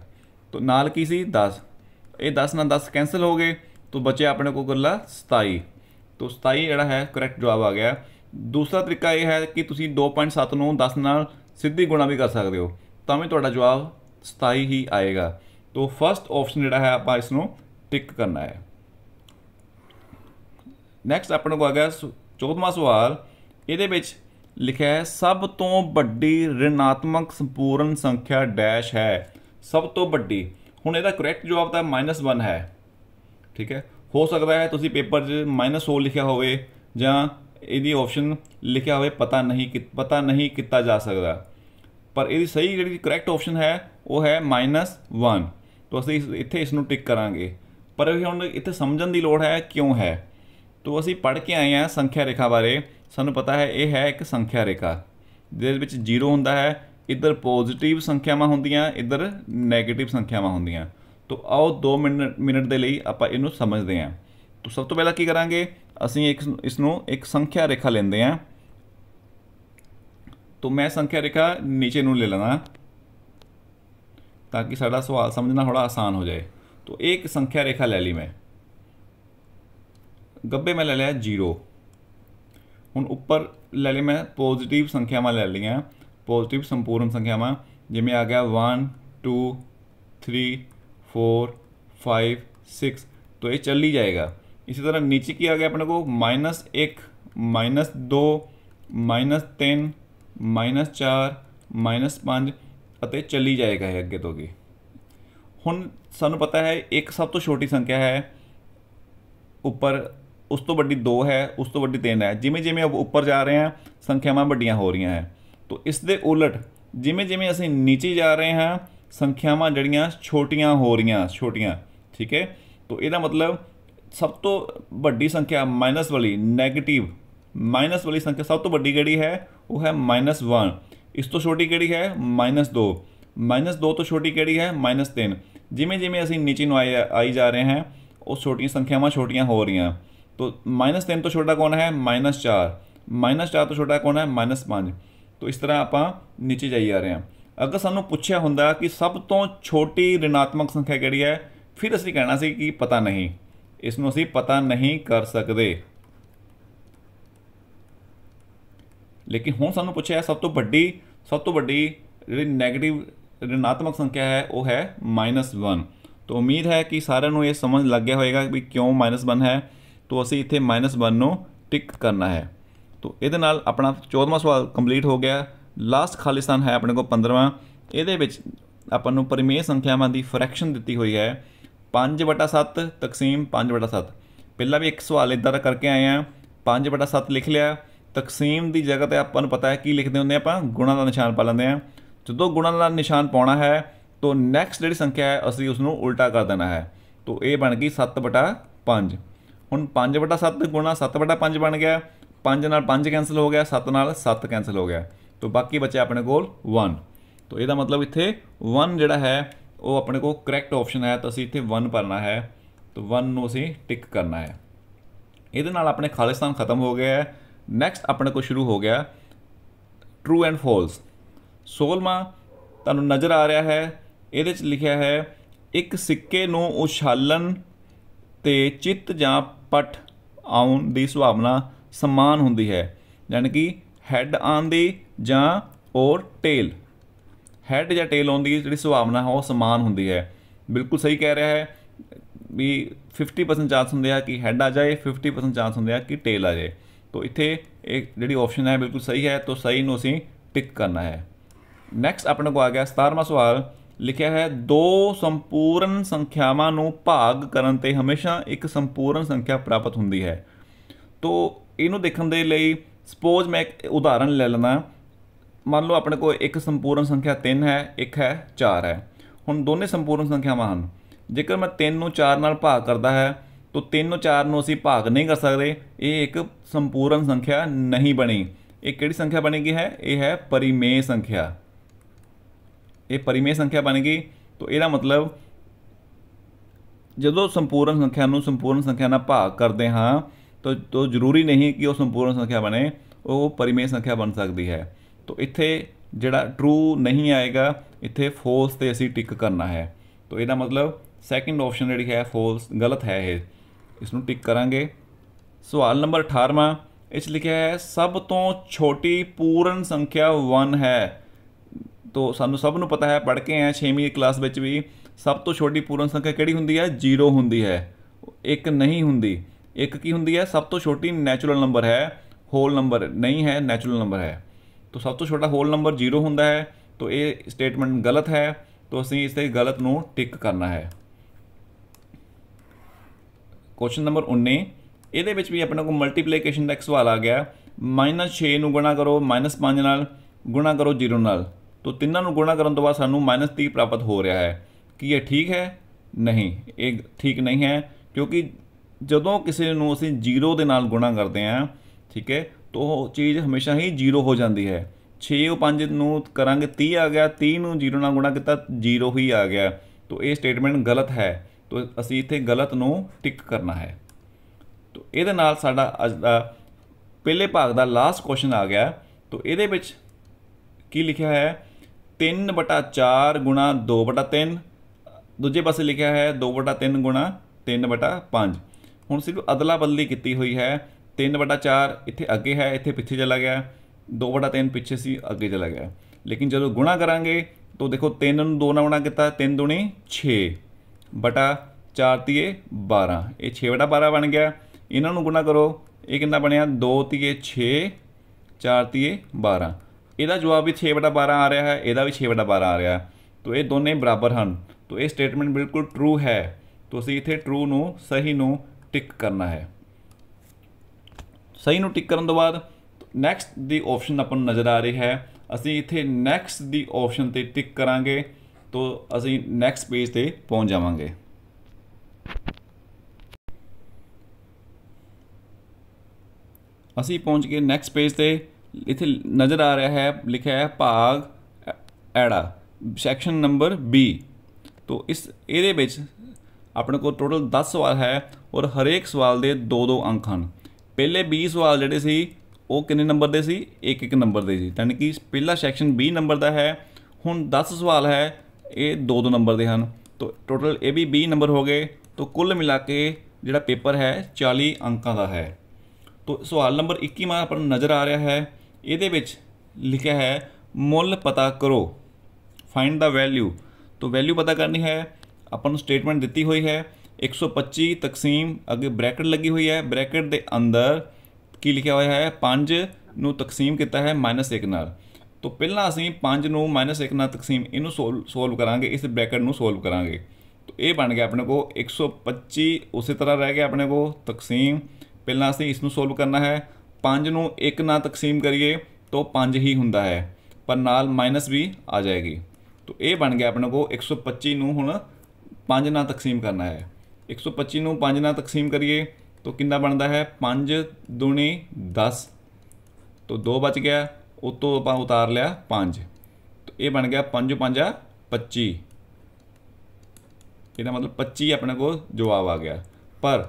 ਤਾਂ ਨਾਲ ਕੀ ਸੀ 10 ਇਹ 10 ਨਾਲ 10 ਕੈਨਸਲ ਹੋ ਗਏ ਤੋਂ ਬਚੇ ਆਪਣੇ ਕੋਲ ਕੁੱਲਾ 27 ਤੋਂ 27 ਜਿਹੜਾ ਹੈ ਕਰੈਕਟ ਜਵਾਬ ਆ ਗਿਆ ਦੂਸਰਾ ਤਰੀਕਾ ਇਹ ਹੈ ਕਿ ਤੁਸੀਂ 2.7 ਨੂੰ 10 ਨਾਲ ਸਿੱਧੀ ਗੁਣਾ ਵੀ ਕਰ ਸਕਦੇ ਹੋ ਤਾਂ ਵੀ ਤੁਹਾਡਾ ਜਵਾਬ 27 ਹੀ ਆਏਗਾ ਤੋਂ ਫਸਟ ਆਪਸ਼ਨ ਜਿਹੜਾ ਹੈ ਆਪਾਂ ਇਸ ਨੂੰ ਟਿਕ ਕਰਨਾ ਹੈ ਨੈਕਸਟ ਆਪਣੇ ਕੋਲ ਆ ਗਿਆ 14ਵਾਂ ਸਵਾਲ ਇਹਦੇ ਵਿੱਚ ਲਿਖਿਆ ਹੈ ਸਭ ਤੋਂ ਵੱਡੀ ਰਿਣਾਤਮਕ ਸੰਪੂਰਨ ਸੰਖਿਆ ਡੈਸ਼ ਹੈ ਸਭ ਤੋਂ ਵੱਡੀ ਹੁਣ ਇਹਦਾ ਕਰੈਕਟ ਜਵਾਬ ਤਾਂ -1 ਹੈ ਠੀਕ ਹੈ ਹੋ ਸਕਦਾ ਹੈ ਤੁਸੀਂ ਪੇਪਰ 'ਚ -4 ਲਿਖਿਆ ਹੋਵੇ ਜਾਂ ਇਹਦੀ ਆਪਸ਼ਨ ਲਿਖਿਆ ਹੋਵੇ ਪਤਾ ਨਹੀਂ ਕਿ ਪਤਾ ਨਹੀਂ ਕੀਤਾ ਜਾ ਸਕਦਾ ਪਰ ਇਹਦੀ ਸਹੀ ਜਿਹੜੀ ਕਰੈਕਟ ਆਪਸ਼ਨ ਹੈ ਉਹ ਹੈ -1 ਤਾਂ ਅਸੀਂ ਇੱਥੇ ਇਸ ਨੂੰ ਟਿਕ ਕਰਾਂਗੇ ਪਰ ਇਹ ਹੁਣ ਇੱਥੇ ਸਮਝਣ ਦੀ ਲੋੜ ਹੈ ਕਿਉਂ ਹੈ ਤੋ ਅਸੀਂ ਪੜ ਕੇ ਆਏ ਹਾਂ ਸੰਖਿਆ ਰੇਖਾ ਬਾਰੇ ਸਾਨੂੰ ਪਤਾ ਹੈ ਇਹ ਹੈ ਇੱਕ ਸੰਖਿਆ ਰੇਖਾ ਜਿਸ ਵਿੱਚ 0 ਹੁੰਦਾ ਹੈ ਇੱਧਰ ਪੋਜ਼ਿਟਿਵ ਸੰਖਿਆਵਾਂ ਹੁੰਦੀਆਂ ਇੱਧਰ 네ਗੇਟਿਵ ਸੰਖਿਆਵਾਂ ਹੁੰਦੀਆਂ ਤੋਂ ਆਓ 2 ਮਿੰਟ ਮਿੰਟ ਦੇ ਲਈ ਆਪਾਂ ਇਹਨੂੰ ਸਮਝਦੇ ਹਾਂ ਤੋਂ ਸਭ ਤੋਂ ਪਹਿਲਾਂ ਕੀ ਕਰਾਂਗੇ ਅਸੀਂ ਇੱਕ ਇਸ ਨੂੰ ਇੱਕ ਸੰਖਿਆ ਰੇਖਾ ਲੈਂਦੇ ਹਾਂ ਤੋਂ ਮੈਂ ਸੰਖਿਆ ਰੇਖਾ ਨੀਚੇ ਨੂੰ ਲੈ ਲੈਣਾ ਤਾਂ ਕਿ ਸਾਡਾ ਸਵਾਲ ਸਮਝਣਾ ਥੋੜਾ ਆਸਾਨ ਹੋ ਜਾਏ ਤੋਂ ਇੱਕ ਸੰਖਿਆ ਰੇਖਾ ਲੈ ਲਈ ਮੈਂ ਗੱਬੇ ਮੈਂ ਲੈ ਲਿਆ 0 ਹੁਣ ਉੱਪਰ ਲੈ ਲਈ ਮੈਂ ਪੋਜ਼ਿਟਿਵ ਸੰਖਿਆਵਾਂ ਲੈ ਲਈਆਂ पॉजिटिव संपूर्ण संख्याव जिमें आ गया one two three four five six तो ये चल ही जाएगा इसी तरह नीचे की आ गया अपने को माइनस एक माइनस दो माइनस तीन माइनस चार माइनस पाँच अत चली जाएगा है अगे तो अगे हूँ सू पता है एक सब तो छोटी संख्या है उपर उस तो बड़ी दो है उस तो बड़ी तीन है जिमें जिमें उपर जा रहे हैं संख्यावं बड़िया हो रही हैं तो इस दे उलट जिमें जिमें असी नीचे जा रहे हैं संख्याव जड़िया छोटिया हो रही छोटिया ठीक है तो यद मतलब सब तो वही संख्या माइनस वाली नैगेटिव माइनस वाली संख्या सब तो वही कि है वह है माइनस वन इस तो छोटी कि है माइनस दो माइनस दो तो छोटी कि है माइनस तीन जिमें जिमें असी नीचे आई आई जा रहे हैं वो छोटी संख्याव छोटिया हो रही तो माइनस तीन तो छोटा कौन है माइनस चार माइनस चार तो छोटा कौन है माइनस पाँच तो इस तरह आप नीचे जाइ आ रहे हैं अगर सूँ पूछा हों कि सब तो छोटी ऋणात्मक संख्या कि है फिर असी कहना से कि पता नहीं इसमें असी पता नहीं कर सकते लेकिन हूँ सूँ पूछे सब तो बड़ी सब तो बड़ी जी नैगेटिव ऋणात्मक संख्या है वह है माइनस वन तो उम्मीद है कि सारे ये समझ लग गया होएगा कि क्यों माइनस वन है तो असी इतने माइनस वन टिक करना है ਤੋ ਇਹਦੇ ਨਾਲ ਆਪਣਾ 14ਵਾਂ ਸਵਾਲ ਕੰਪਲੀਟ ਹੋ ਗਿਆ ਲਾਸਟ ਖਾਲਿਸਤਾਨ ਹੈ ਆਪਣੇ ਕੋਲ 15ਵਾਂ ਇਹਦੇ ਵਿੱਚ ਆਪਾਂ ਨੂੰ ਪਰਿਮੇਯ ਸੰਖਿਆਵਾਂ ਦੀ ਫ੍ਰੈਕਸ਼ਨ ਦਿੱਤੀ ਹੋਈ ਹੈ 5/7 ਤਕਸੀਮ 5/7 ਪਹਿਲਾਂ ਵੀ ਇੱਕ ਸਵਾਲ ਇਦਾਂ ਦਾ ਕਰਕੇ ਆਏ ਆ 5/7 ਲਿਖ ਲਿਆ ਤਕਸੀਮ ਦੀ ਜਗ੍ਹਾ ਤੇ ਆਪਾਂ ਨੂੰ ਪਤਾ ਹੈ ਕੀ ਲਿਖਦੇ ਹੁੰਦੇ ਆਪਾਂ ਗੁਣਾ ਦਾ ਨਿਸ਼ਾਨ ਪਾ ਲੈਂਦੇ ਆ ਜਦੋਂ ਗੁਣਾ ਦਾ ਨਿਸ਼ਾਨ ਪਾਉਣਾ ਹੈ ਤਾਂ ਨੈਕਸਟ ਜਿਹੜੀ ਸੰਖਿਆ ਹੈ ਅਸੀਂ ਉਸ ਨੂੰ ਉਲਟਾ ਕਰ ਦੇਣਾ ਹੈ ਤਾਂ ਇਹ ਬਣ ਗਈ 7/5 ਹੁਣ 5/7 ਗੁਣਾ 7/5 ਬਣ ਗਿਆ 5 ਨਾਲ 5 ਕੈਨਸਲ ਹੋ ਗਿਆ 7 ਨਾਲ 7 ਕੈਨਸਲ ਹੋ ਗਿਆ ਤੋਂ ਬਾਕੀ ਬਚਿਆ ਆਪਣੇ ਕੋਲ 1 ਤੋਂ ਇਹਦਾ ਮਤਲਬ ਇੱਥੇ 1 ਜਿਹੜਾ ਹੈ ਉਹ ਆਪਣੇ ਕੋਲ ਕਰੈਕਟ ਆਪਸ਼ਨ ਹੈ ਤਾਂ ਅਸੀਂ ਇੱਥੇ 1 ਭਰਨਾ ਹੈ ਤੋਂ 1 ਨੂੰ ਅਸੀਂ ਟਿਕ ਕਰਨਾ ਹੈ ਇਹਦੇ ਨਾਲ ਆਪਣੇ ਖਾਲਿਸਤਾਨ ਖਤਮ ਹੋ ਗਿਆ ਹੈ ਨੈਕਸਟ ਆਪਣੇ ਕੋਲ ਸ਼ੁਰੂ ਹੋ ਗਿਆ ਟਰੂ ਐਂਡ ਫਾਲਸ 16ਵਾਂ ਤੁਹਾਨੂੰ ਨਜ਼ਰ ਆ ਰਿਹਾ ਹੈ ਇਹਦੇ 'ਚ ਲਿਖਿਆ ਹੈ ਇੱਕ ਸਿੱਕੇ ਨੂੰ ਉਛਾਲਣ ਤੇ ਚਿੱਤ ਜਾਂ ਪਟ ਆਉਣ ਦੀ ਸੁਭਾਵਨਾ ਸਮਾਨ ਹੁੰਦੀ ਹੈ ਯਾਨੀ ਕਿ ਹੈੱਡ ਆਨ ਦੀ ਜਾਂ ਔਰ ਟੇਲ ਹੈੱਡ ਜਾਂ ਟੇਲ ਆਨ ਦੀ ਜਿਹੜੀ ਸੁਭਾਵਨਾ ਹੈ ਉਹ ਸਮਾਨ ਹੁੰਦੀ ਹੈ ਬਿਲਕੁਲ ਸਹੀ ਕਹਿ ਰਿਹਾ ਹੈ ਵੀ 50% ਚਾਂਸ ਹੁੰਦੇ ਆ ਕਿ ਹੈੱਡ ਆ ਜਾਏ 50% ਚਾਂਸ ਹੁੰਦੇ ਆ ਕਿ ਟੇਲ ਆ ਜਾਏ ਤੋਂ ਇੱਥੇ ਇਹ ਜਿਹੜੀ ਆਪਸ਼ਨ ਹੈ ਬਿਲਕੁਲ ਸਹੀ ਹੈ ਤੋਂ ਸਹੀ ਨੂੰ ਅਸੀਂ ਟਿਕ ਕਰਨਾ ਹੈ ਨੈਕਸਟ ਆਪਣੇ ਕੋ ਆ ਗਿਆ 17ਵਾਂ ਸਵਾਲ ਲਿਖਿਆ ਹੈ ਦੋ ਸੰਪੂਰਨ ਸੰਖਿਆਵਾਂ ਨੂੰ ਭਾਗ ਕਰਨ ਤੇ ਹਮੇਸ਼ਾ ਇੱਕ ਸੰਪੂਰਨ ਸੰਖਿਆ ਪ੍ਰਾਪਤ ਹੁੰਦੀ ਹੈ ਤੋਂ ਇਹਨੂੰ ਦੇਖਣ ਦੇ ਲਈ ਸਪੋਜ਼ ਮੈਂ ਇੱਕ ਉਦਾਹਰਨ ਲੈ ਲੈਣਾ ਮੰਨ ਲਓ ਆਪਣੇ ਕੋਲ ਇੱਕ ਸੰਪੂਰਨ ਸੰਖਿਆ 3 ਹੈ ਇੱਕ ਹੈ 4 ਹੈ ਹੁਣ ਦੋਨੇ ਸੰਪੂਰਨ ਸੰਖਿਆਵਾਂ ਹਨ ਜੇਕਰ ਮੈਂ 3 ਨੂੰ 4 ਨਾਲ ਭਾਗ ਕਰਦਾ ਹੈ ਤਾਂ 3 ਨੂੰ 4 ਨੂੰ ਅਸੀਂ ਭਾਗ ਨਹੀਂ ਕਰ ਸਕਦੇ ਇਹ ਇੱਕ ਸੰਪੂਰਨ ਸੰਖਿਆ ਨਹੀਂ ਬਣੀ ਇਹ ਕਿਹੜੀ ਸੰਖਿਆ ਬਣੇਗੀ ਹੈ ਇਹ ਹੈ ਪਰਿਮੇਯ ਸੰਖਿਆ ਇਹ ਪਰਿਮੇਯ ਸੰਖਿਆ ਬਣੇਗੀ ਤਾਂ ਇਹਦਾ ਮਤਲਬ ਜਦੋਂ ਸੰਪੂਰਨ ਸੰਖਿਆ ਨੂੰ ਸੰਪੂਰਨ ਸੰਖਿਆ ਨਾਲ ਭਾਗ ਕਰਦੇ ਹਾਂ ਤਾਂ ਤੋ ਜ਼ਰੂਰੀ ਨਹੀਂ ਕਿ ਉਹ ਸੰਪੂਰਨ ਸੰਖਿਆ ਬਣੇ ਉਹ ਪਰਿਮੇਯ ਸੰਖਿਆ ਬਣ ਸਕਦੀ ਹੈ ਤੋ ਇੱਥੇ ਜਿਹੜਾ ਟਰੂ ਨਹੀਂ ਆਏਗਾ ਇੱਥੇ ਫਾਲਸ ਤੇ ਅਸੀਂ ਟਿਕ ਕਰਨਾ ਹੈ ਤੋ ਇਹਦਾ ਮਤਲਬ ਸੈਕਿੰਡ ਆਪਸ਼ਨ ਜਿਹੜੀ ਹੈ ਫਾਲਸ ਗਲਤ ਹੈ ਇਹ ਇਸ ਨੂੰ ਟਿਕ ਕਰਾਂਗੇ ਸਵਾਲ ਨੰਬਰ 18ਵਾਂ ਇਸ ਲਿਖਿਆ ਹੈ ਸਭ ਤੋਂ ਛੋਟੀ ਪੂਰਨ ਸੰਖਿਆ 1 ਹੈ ਤੋ ਸਾਨੂੰ ਸਭ ਨੂੰ ਪਤਾ ਹੈ ਪੜ੍ਹ ਕੇ ਆਏ 6ਵੀਂ ਕਲਾਸ ਵਿੱਚ ਵੀ ਸਭ ਤੋਂ ਛੋਟੀ ਪੂਰਨ ਸੰਖਿਆ ਕਿਹੜੀ ਹੁੰਦੀ ਹੈ 0 ਹੁੰਦੀ ਹੈ ਇੱਕ ਨਹੀਂ ਹੁੰਦੀ ਇੱਕ ਕੀ ਹੁੰਦੀ ਹੈ ਸਭ ਤੋਂ ਛੋਟੀ ਨੈਚੁਰਲ ਨੰਬਰ ਹੈ ਹੋਲ ਨੰਬਰ ਨਹੀਂ ਹੈ ਨੈਚੁਰਲ ਨੰਬਰ ਹੈ ਤਾਂ ਸਭ ਤੋਂ ਛੋਟਾ ਹੋਲ ਨੰਬਰ 0 ਹੁੰਦਾ ਹੈ ਤਾਂ ਇਹ ਸਟੇਟਮੈਂਟ ਗਲਤ ਹੈ ਤਾਂ ਅਸੀਂ ਇਸ ਤੇ ਗਲਤ ਨੂੰ ਟਿਕ ਕਰਨਾ ਹੈ ਕੁਐਸਚਨ ਨੰਬਰ 19 ਇਹਦੇ ਵਿੱਚ ਵੀ ਆਪਣੇ ਕੋਲ ਮਲਟੀਪਲੀਕੇਸ਼ਨ ਦਾ ਇੱਕ ਸਵਾਲ ਆ ਗਿਆ -6 ਨੂੰ ਗੁਣਾ ਕਰੋ -5 ਨਾਲ ਗੁਣਾ ਕਰੋ 0 ਨਾਲ ਤਾਂ ਤਿੰਨਾਂ ਨੂੰ ਗੁਣਾ ਕਰਨ ਤੋਂ ਬਾਅਦ ਸਾਨੂੰ -30 ਪ੍ਰਾਪਤ ਹੋ ਰਿਹਾ ਹੈ ਕੀ ਇਹ ਠੀਕ ਹੈ ਨਹੀਂ ਇਹ ਠੀਕ ਨਹੀਂ ਹੈ ਕਿਉਂਕਿ ਜਦੋਂ ਕਿਸੇ ਨੂੰ ਅਸੀਂ 0 ਦੇ ਨਾਲ ਗੁਣਾ ਕਰਦੇ ਹਾਂ ਠੀਕ ਹੈ ਤਾਂ ਉਹ ਚੀਜ਼ ਹਮੇਸ਼ਾ ਹੀ 0 ਹੋ ਜਾਂਦੀ ਹੈ 6 ਉਹ 5 ਨੂੰ ਕਰਾਂਗੇ 30 ਆ ਗਿਆ 30 ਨੂੰ 0 ਨਾਲ ਗੁਣਾ ਕੀਤਾ 0 ਹੀ ਆ ਗਿਆ ਤਾਂ ਇਹ ਸਟੇਟਮੈਂਟ ਗਲਤ ਹੈ ਤਾਂ ਅਸੀਂ ਇੱਥੇ ਗਲਤ ਨੂੰ ਟਿਕ ਕਰਨਾ ਹੈ ਤਾਂ ਇਹਦੇ ਨਾਲ ਸਾਡਾ ਅੱਜ ਦਾ ਪਹਿਲੇ ਭਾਗ ਦਾ ਲਾਸਟ ਕੁਐਸਚਨ ਆ ਗਿਆ ਤਾਂ ਇਹਦੇ ਵਿੱਚ ਕੀ ਲਿਖਿਆ ਹੈ 3/4 2/3 ਦੂਜੇ ਪਾਸੇ ਲਿਖਿਆ ਹੈ 2/3 3/5 ਹੁਣ ਸਿਰਫ ਅਦਲਾ ਬਦਲੀ ਕੀਤੀ ਹੋਈ ਹੈ 3/4 ਇੱਥੇ ਅੱਗੇ ਹੈ ਇੱਥੇ ਪਿੱਛੇ ਚਲਾ ਗਿਆ 2/3 ਪਿੱਛੇ ਸੀ ਅੱਗੇ ਚਲਾ ਗਿਆ ਲੇਕਿਨ ਜਦੋਂ ਗੁਣਾ ਕਰਾਂਗੇ ਤਾਂ ਦੇਖੋ 3 ਨੂੰ 2 ਨਾਲ ਗੁਣਾ ਕੀਤਾ 3 2 6 ਬਟਾ 4 ਤੀਏ 12 ਇਹ 6 12 ਬਣ ਗਿਆ ਇਹਨਾਂ ਨੂੰ ਗੁਣਾ ਕਰੋ ਇਹ ਕਿੰਨਾ ਬਣਿਆ 2 ਤੀਏ 6 4 ਤੀਏ 12 ਇਹਦਾ ਜਵਾਬ ਵੀ 6/12 ਆ ਰਿਹਾ ਹੈ ਇਹਦਾ ਵੀ 6/12 ਆ ਰਿਹਾ ਤੋ ਇਹ ਦੋਨੇ ਬਰਾਬਰ ਹਨ ਤੋ ਇਹ ਸਟੇਟਮੈਂਟ ਬਿਲਕੁਲ ਟਰੂ ਹੈ ਤੁਸੀਂ ਅਸੀਂ ਇੱਥੇ ਟਰੂ ਨੂੰ ਸਹੀ ਨੂੰ ਟਿਕ ਕਰਨਾ ਹੈ ਸਹੀ ਨੂੰ ਟਿਕ ਕਰਨ ਤੋਂ ਬਾਅਦ ਨੈਕਸਟ ਦੀ ਆਪਸ਼ਨ ਆਪਾਂ ਨੂੰ ਨਜ਼ਰ ਆ ਰਹੀ ਹੈ ਅਸੀਂ ਇੱਥੇ ਨੈਕਸਟ ਦੀ ਆਪਸ਼ਨ ਤੇ ਟਿਕ ਕਰਾਂਗੇ ਤਾਂ ਅਸੀਂ ਨੈਕਸਟ ਪੇਜ ਤੇ ਪਹੁੰਚ ਜਾਵਾਂਗੇ ਅਸੀਂ ਪਹੁੰਚ ਗਏ ਨੈਕਸਟ ਪੇਜ ਤੇ ਇੱਥੇ ਨਜ਼ਰ ਆ ਰਿਹਾ ਹੈ ਲਿਖਿਆ ਹੈ ਭਾਗ ਐੜਾ ਸੈਕਸ਼ਨ ਨੰਬਰ B ਤੋਂ ਇਸ ਇਹਦੇ ਵਿੱਚ ਆਪਣੇ ਕੋਲ ਟੋਟਲ 10 ਸਵਾਲ ਹੈ ਔਰ ਹਰੇਕ ਸਵਾਲ ਦੇ 2-2 ਅੰਕ ਹਨ ਪਹਿਲੇ 20 ਸਵਾਲ ਜਿਹੜੇ ਸੀ ਉਹ ਕਿੰਨੇ ਨੰਬਰ ਦੇ ਸੀ ਇੱਕ ਇੱਕ ਨੰਬਰ ਦੇ ਸੀ ਯਾਨੀ ਕਿ ਪਹਿਲਾ ਸੈਕਸ਼ਨ 20 ਨੰਬਰ ਦਾ ਹੈ ਹੁਣ 10 ਸਵਾਲ ਹੈ ਇਹ 2-2 ਨੰਬਰ ਦੇ ਹਨ ਤੋ ਟੋਟਲ ਇਹ ਵੀ 20 ਨੰਬਰ ਹੋ ਗਏ ਤੋ ਕੁੱਲ ਮਿਲਾ ਕੇ ਜਿਹੜਾ ਪੇਪਰ ਹੈ 40 ਅੰਕਾਂ ਦਾ ਹੈ ਤੋ ਸਵਾਲ ਨੰਬਰ 21 ਮਾ ਆਪਾਂ ਨੂੰ ਨਜ਼ਰ ਆ ਰਿਹਾ ਹੈ ਇਹਦੇ ਵਿੱਚ ਲਿਖਿਆ ਹੈ ਮੁੱਲ ਪਤਾ ਕਰੋ ਫਾਈਂਡ ਦਾ ਵੈਲਿਊ ਤੋ ਵੈਲਿਊ ਪਤਾ ਕਰਨੀ ਹੈ ਆਪਾਂ ਨੂੰ ਸਟੇਟਮੈਂਟ ਦਿੱਤੀ ਹੋਈ ਹੈ 125 ਤਕਸੀਮ ਅੱਗੇ ਬ੍ਰੈਕਟ ਲੱਗੀ ਹੋਈ ਹੈ ਬ੍ਰੈਕਟ ਦੇ ਅੰਦਰ ਕੀ ਲਿਖਿਆ ਹੋਇਆ ਹੈ 5 ਨੂੰ ਤਕਸੀਮ ਕੀਤਾ ਹੈ -1 ਨਾਲ ਤੋਂ ਪਹਿਲਾਂ ਅਸੀਂ 5 ਨੂੰ -1 ਨਾਲ ਤਕਸੀਮ ਇਹਨੂੰ ਸੋਲਵ ਕਰਾਂਗੇ ਇਸ ਬ੍ਰੈਕਟ ਨੂੰ ਸੋਲਵ ਕਰਾਂਗੇ ਤੋਂ ਇਹ ਬਣ ਗਿਆ ਆਪਣੇ ਕੋ 125 ਉਸੇ ਤਰ੍ਹਾਂ ਰਹਿ ਗਿਆ ਆਪਣੇ ਕੋ ਤਕਸੀਮ ਪਹਿਲਾਂ ਅਸੀਂ ਇਸ ਨੂੰ ਸੋਲਵ ਕਰਨਾ ਹੈ 5 ਨੂੰ 1 ਨਾਲ ਤਕਸੀਮ ਕਰੀਏ ਤਾਂ 5 ਹੀ ਹੁੰਦਾ ਹੈ ਪਰ ਨਾਲ ਮਾਈਨਸ ਵੀ ਆ ਜਾਏਗੀ ਤੋਂ ਇਹ ਬਣ ਗਿਆ ਆਪਣੇ ਕੋ 125 ਨੂੰ ਹੁਣ 5 ਨਾਲ ਤਕਸੀਮ ਕਰਨਾ ਹੈ 125 ਨੂੰ 5 ਨਾਲ ਤਕਸੀਮ ਕਰੀਏ ਤਾਂ ਕਿੰਨਾ ਬਣਦਾ ਹੈ 5 ਦੁਣੇ 10 ਤੋਂ 2 ਬਚ ਗਿਆ ਉਹ ਤੋਂ ਆਪਾਂ ਉਤਾਰ ਲਿਆ 5 ਤਾਂ ਇਹ ਬਣ ਗਿਆ 5 5 25 ਇਹਦਾ ਮਤਲਬ 25 ਆਪਣੇ ਕੋਲ ਜਵਾਬ ਆ ਗਿਆ ਪਰ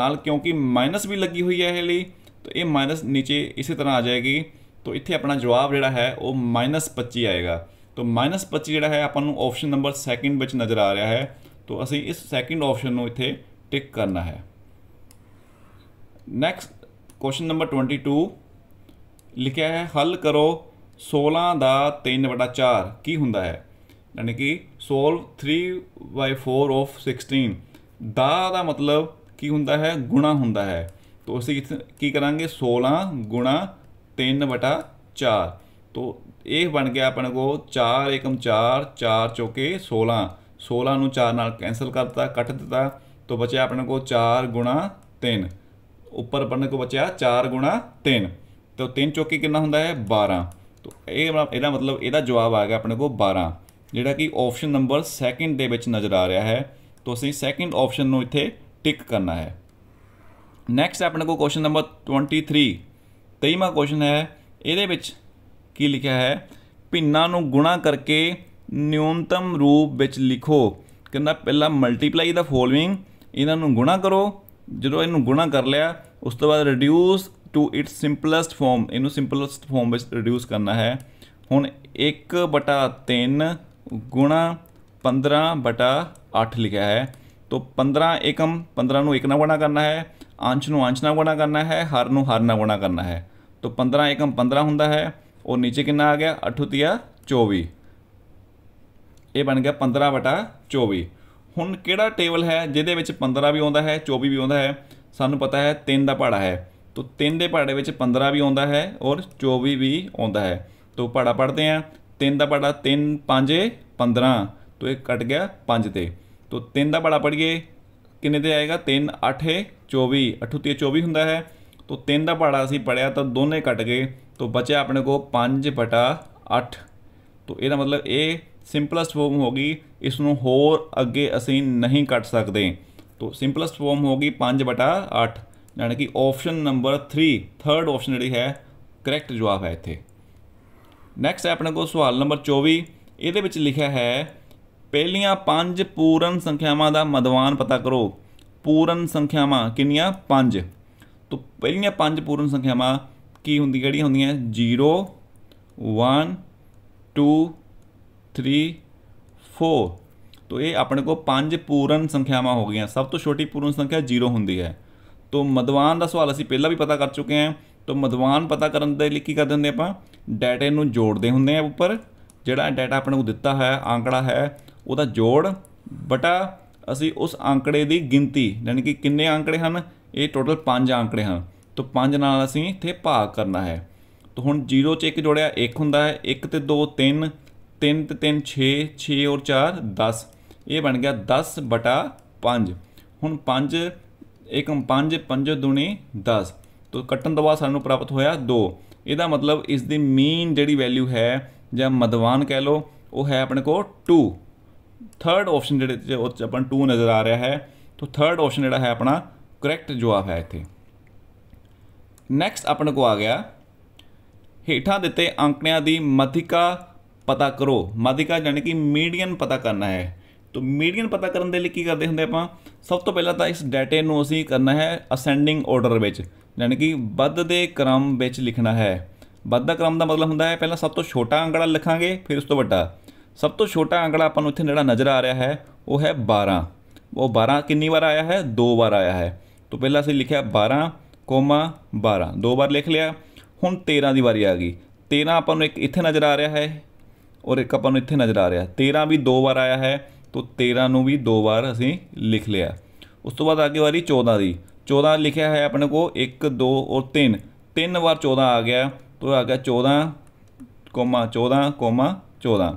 ਨਾਲ ਕਿਉਂਕਿ ਮਾਈਨਸ ਵੀ ਲੱਗੀ ਹੋਈ ਹੈ ਇਹ ਲਈ ਤਾਂ ਇਹ ਮਾਈਨਸ ਨੀਚੇ ਇਸੇ ਤਰ੍ਹਾਂ ਆ ਜਾਏਗੀ ਤਾਂ ਇੱਥੇ ਆਪਣਾ ਜਵਾਬ ਜਿਹੜਾ ਹੈ ਉਹ -25 ਆਏਗਾ ਤਾਂ -25 ਜਿਹੜਾ ਹੈ ਆਪਾਂ ਨੂੰ ਆਪਸ਼ਨ ਨੰਬਰ 2 ਵਿੱਚ ਨਜ਼ਰ ਆ ਰਿਹਾ ਹੈ ਤੋਂ ਅਸੀਂ ਇਸ ਸੈਕਿੰਡ ਆਪਸ਼ਨ ਨੂੰ ਇੱਥੇ ਟਿਕ ਕਰਨਾ ਹੈ ਨੈਕਸਟ ਕੁਐਸਚਨ ਨੰਬਰ 22 ਲਿਖਿਆ ਹੈ ਹੱਲ ਕਰੋ 16 ਦਾ 3/4 ਕੀ ਹੁੰਦਾ ਹੈ ਯਾਨੀ ਕਿ ਸੋਲਵ 3/4 ਆਫ 16 ਦਾ ਦਾ ਮਤਲਬ ਕੀ ਹੁੰਦਾ ਹੈ ਗੁਣਾ ਹੁੰਦਾ ਹੈ ਤੋ ਅਸੀਂ ਕੀ ਕਰਾਂਗੇ 16 ਗੁਣਾ 3/4 ਤੋ ਇਹ ਬਣ ਗਿਆ ਆਪਣੇ ਕੋ 4 1 4 4 ਚੋਕੇ 16 ਨੂੰ 4 ਨਾਲ ਕੈਨਸਲ ਕਰਤਾ ਕੱਟ ਦਿੱਤਾ ਤਾਂ ਬਚਿਆ ਆਪਣੇ ਕੋਲ 4 3 ਉੱਪਰ ਆਪਣੇ ਕੋ ਬਚਿਆ 4 3 ਤੋਂ 3 ਚੌਕੀ ਕਿੰਨਾ ਹੁੰਦਾ ਹੈ 12 ਤੋਂ ਇਹ ਇਹਦਾ ਮਤਲਬ ਇਹਦਾ ਜਵਾਬ ਆ ਗਿਆ ਆਪਣੇ ਕੋਲ 12 ਜਿਹੜਾ ਕਿ ਆਪਸ਼ਨ ਨੰਬਰ 2 ਦੇ ਵਿੱਚ ਨਜ਼ਰ ਆ ਰਿਹਾ ਹੈ ਤੋਂ ਅਸੀਂ ਸੈਕਿੰਡ ਆਪਸ਼ਨ ਨੂੰ ਇੱਥੇ ਟਿਕ ਕਰਨਾ ਹੈ ਨੈਕਸਟ ਆਪਣੇ ਕੋਲ ਕੁਐਸਚਨ ਨੰਬਰ 23 23ਵਾਂ ਕੁਐਸਚਨ ਹੈ ਇਹਦੇ ਵਿੱਚ ਕੀ ਲਿਖਿਆ ਹੈ ਭਿੰਨਾਂ ਨੂੰ ਗੁਣਾ ਕਰਕੇ ਨਿਊਨਤਮ ਰੂਪ ਵਿੱਚ ਲਿਖੋ ਕਹਿੰਦਾ ਪਹਿਲਾਂ ਮਲਟੀਪਲਾਈ ਦਾ ਫੋਲੋਇੰਗ ਇਹਨਾਂ ਨੂੰ ਗੁਣਾ ਕਰੋ ਜਦੋਂ ਇਹਨੂੰ ਗੁਣਾ ਕਰ ਲਿਆ ਉਸ ਤੋਂ ਬਾਅਦ reduce to its simplest form ਇਹਨੂੰ ਸਿੰਪਲੈਸਟ ਫਾਰਮ ਵਿੱਚ ਰਿਡਿਊਸ ਕਰਨਾ ਹੈ ਹੁਣ 1/3 ਗੁਣਾ 15/8 ਲਿਖਿਆ ਹੈ ਤਾਂ 15 ਏਕਮ 15 ਨੂੰ 1 ਨਾਲ ਗੁਣਾ ਕਰਨਾ ਹੈ ਅੰਸ਼ ਨੂੰ ਅੰਸ਼ ਨਾਲ ਗੁਣਾ ਕਰਨਾ ਹੈ ਹਰ ਨੂੰ ਹਰ ਨਾਲ ਗੁਣਾ ਕਰਨਾ ਹੈ ਤਾਂ 15 ਏਕਮ 15 ਹੁੰਦਾ ਹੈ ਉਹ ਨੀਚੇ ਕਿੰਨਾ ਆ ਗਿਆ 8 3 24 यह बन गया पंद्रह वटा चौबी हूँ कि टेबल है जिदे पंद्रह भी आता है चौबी भी आता है सूँ पता है तीन का पहाड़ा है तो तीन के पहाड़े में पंद्रह भी आता है और चौबी भी आता है तो पहाड़ा पढ़ते हैं तीन का पहाड़ा तीन पाँच पंद्रह तो यह कट गया पाँच से तो तीन का पहाड़ा पढ़िए किन्ने ते आएगा तीन अठ चौबी अठुती चौबी होंगे है तो तीन का पहाड़ा असी पढ़िया तो दोनों कट गए तो बचे अपने को पाँच बटा अठ तो यह मतलब ये सिंपलस्ट फॉर्म होगी इस होर अगे असी नहीं कट सकते तो सिंपलस्ट फॉर्म होगी पं बटा अठ जाने कि option number three third option जी है करैक्ट जवाब है इतने नैक्सट है अपने को सवाल नंबर चौबी ये लिखा है पहलिया पं पूर्ण संख्याव का मदवान पता करो पूर्ण संख्याव कि पाँच तो पहलिया पं पूर्ण संख्याव की होंगी कि जीरो वन टू 3 4 तो ये अपने को ਪੰਜ ਪੂਰਨ ਸੰਖਿਆਵਾਂ ਹੋ ਗਈਆਂ ਸਭ ਤੋਂ ਛੋਟੀ ਪੂਰਨ ਸੰਖਿਆ 0 ਹੁੰਦੀ ਹੈ ਤੋਂ ਮਦਵਾਨ ਦਾ ਸਵਾਲ ਅਸੀਂ ਪਹਿਲਾਂ ਵੀ ਪਤਾ ਕਰ ਚੁੱਕੇ ਹਾਂ ਤੋਂ ਮਦਵਾਨ ਪਤਾ ਕਰਨ ਦੇ ਲਈ ਕੀ ਕਰ ਦਿੰਦੇ ਆਪਾਂ ਡਾਟਾ ਨੂੰ ਜੋੜਦੇ ਹੁੰਦੇ ਆ ਉੱਪਰ ਜਿਹੜਾ ਡਾਟਾ ਆਪਣੇ ਨੂੰ ਦਿੱਤਾ ਹੈ ਆંકੜਾ ਹੈ ਉਹਦਾ ਜੋੜ ਬਟਾ ਅਸੀਂ ਉਸ ਆંકੜੇ ਦੀ ਗਿਣਤੀ ਯਾਨੀ ਕਿ ਕਿੰਨੇ ਆંકੜੇ ਹਨ ਇਹ ਟੋਟਲ 5 ਆંકੜੇ ਹਨ ਤੋਂ 5 ਨਾਲ ਅਸੀਂ ਇੱਥੇ ਭਾਗ ਕਰਨਾ ਹੈ ਤੋਂ ਹੁਣ 0 ਚ 1 ਜੋੜਿਆ 1 ਹੁੰਦਾ ਹੈ 1 ਤੇ 2 3 3 ਤੇ 3 6 6 ਔਰ 4 10 ਇਹ ਬਣ ਗਿਆ 10 ਬਟਾ 5 ਹੁਣ 5 ਏਕਮ 5 5 ਦੁਣੀ 10 ਤੋਂ ਕੱਟਣ ਤੋਂ ਬਾਅਦ ਸਾਨੂੰ ਪ੍ਰਾਪਤ ਹੋਇਆ 2 ਇਹਦਾ ਮਤਲਬ ਇਸ ਦੀ ਮੀਨ ਜਿਹੜੀ ਵੈਲਿਊ ਹੈ ਜਾਂ ਮਦਵਾਨ ਕਹਿ ਲੋ ਉਹ ਹੈ ਆਪਣੇ ਕੋ 2 ਥਰਡ ਆਪਸ਼ਨ ਜਿਹੜੇ ਉਹ ਆਪਾਂ 2 ਨਜ਼ਰ ਆ ਰਿਹਾ ਹੈ ਤੋਂ ਥਰਡ ਆਪਸ਼ਨ ਜਿਹੜਾ ਹੈ ਆਪਣਾ ਕਰੈਕਟ ਜਵਾਬ ਹੈ ਇੱਥੇ ਨੈਕਸਟ ਆਪਣੇ ਕੋ ਆ ਗਿਆ ਹੇਠਾਂ ਦਿੱਤੇ ਅੰਕੜਿਆਂ ਦੀ ਮਧਿਕਾ ਪਤਾ ਕਰੋ ਮਾਧਿਕਾ ਯਾਨੀ ਕਿ ਮੀਡੀਅਨ ਪਤਾ ਕਰਨਾ ਹੈ ਤੋ ਮੀਡੀਅਨ ਪਤਾ ਕਰਨ ਦੇ ਲਈ ਕੀ ਕਰਦੇ ਹੁੰਦੇ ਆਪਾਂ ਸਭ ਤੋਂ ਪਹਿਲਾਂ ਤਾਂ ਇਸ ਡਾਟੇ ਨੂੰ ਅਸੀਂ ਕਰਨਾ ਹੈ ਅਸੈਂਡਿੰਗ ਆਰਡਰ ਵਿੱਚ ਯਾਨੀ ਕਿ ਵੱਧ ਦੇ ਕ੍ਰਮ ਵਿੱਚ ਲਿਖਣਾ ਹੈ ਵੱਧ ਦਾ ਕ੍ਰਮ ਦਾ ਮਤਲਬ ਹੁੰਦਾ ਹੈ ਪਹਿਲਾਂ ਸਭ ਤੋਂ ਛੋਟਾ ਅੰਕੜਾ ਲਿਖਾਂਗੇ ਫਿਰ ਉਸ ਤੋਂ ਵੱਡਾ ਸਭ ਤੋਂ ਛੋਟਾ ਅੰਕੜਾ ਆਪਾਂ ਨੂੰ ਇੱਥੇ ਜਿਹੜਾ ਨਜ਼ਰ ਆ ਰਿਹਾ ਹੈ ਉਹ ਹੈ 12 ਉਹ 12 ਕਿੰਨੀ ਵਾਰ ਆਇਆ ਹੈ ਦੋ ਵਾਰ ਆਇਆ ਹੈ ਤੋ ਪਹਿਲਾਂ ਅਸੀਂ ਲਿਖਿਆ 12 ਕੋਮਾ 12 ਦੋ ਵਾਰ ਲਿਖ ਲਿਆ ਹੁਣ 13 ਦੀ ਵਾਰੀ ਆ ਗਈ 13 ਆਪਾਂ ਨੂੰ ਇੱਕ ਇੱਥੇ ਨਜ਼ਰ ਆ ਰਿਹਾ ਹੈ ਔਰ ਇੱਕ ਆਪਾਂ ਨੂੰ ਇੱਥੇ ਨਜ਼ਰ ਆ ਰਿਹਾ 13 ਵੀ ਦੋ ਵਾਰ ਆਇਆ ਹੈ ਤੋਂ 13 ਨੂੰ ਵੀ ਦੋ ਵਾਰ ਅਸੀਂ ਲਿਖ ਲਿਆ ਉਸ ਤੋਂ ਬਾਅਦ ਅੱਗੇ ਵਾਰੀ 14 ਦੀ 14 ਲਿਖਿਆ ਹੈ ਆਪਣੇ ਕੋ 1 2 ਔਰ 3 ਤਿੰਨ ਵਾਰ 14 ਆ ਗਿਆ ਤੋਂ ਆ ਗਿਆ 14 14 14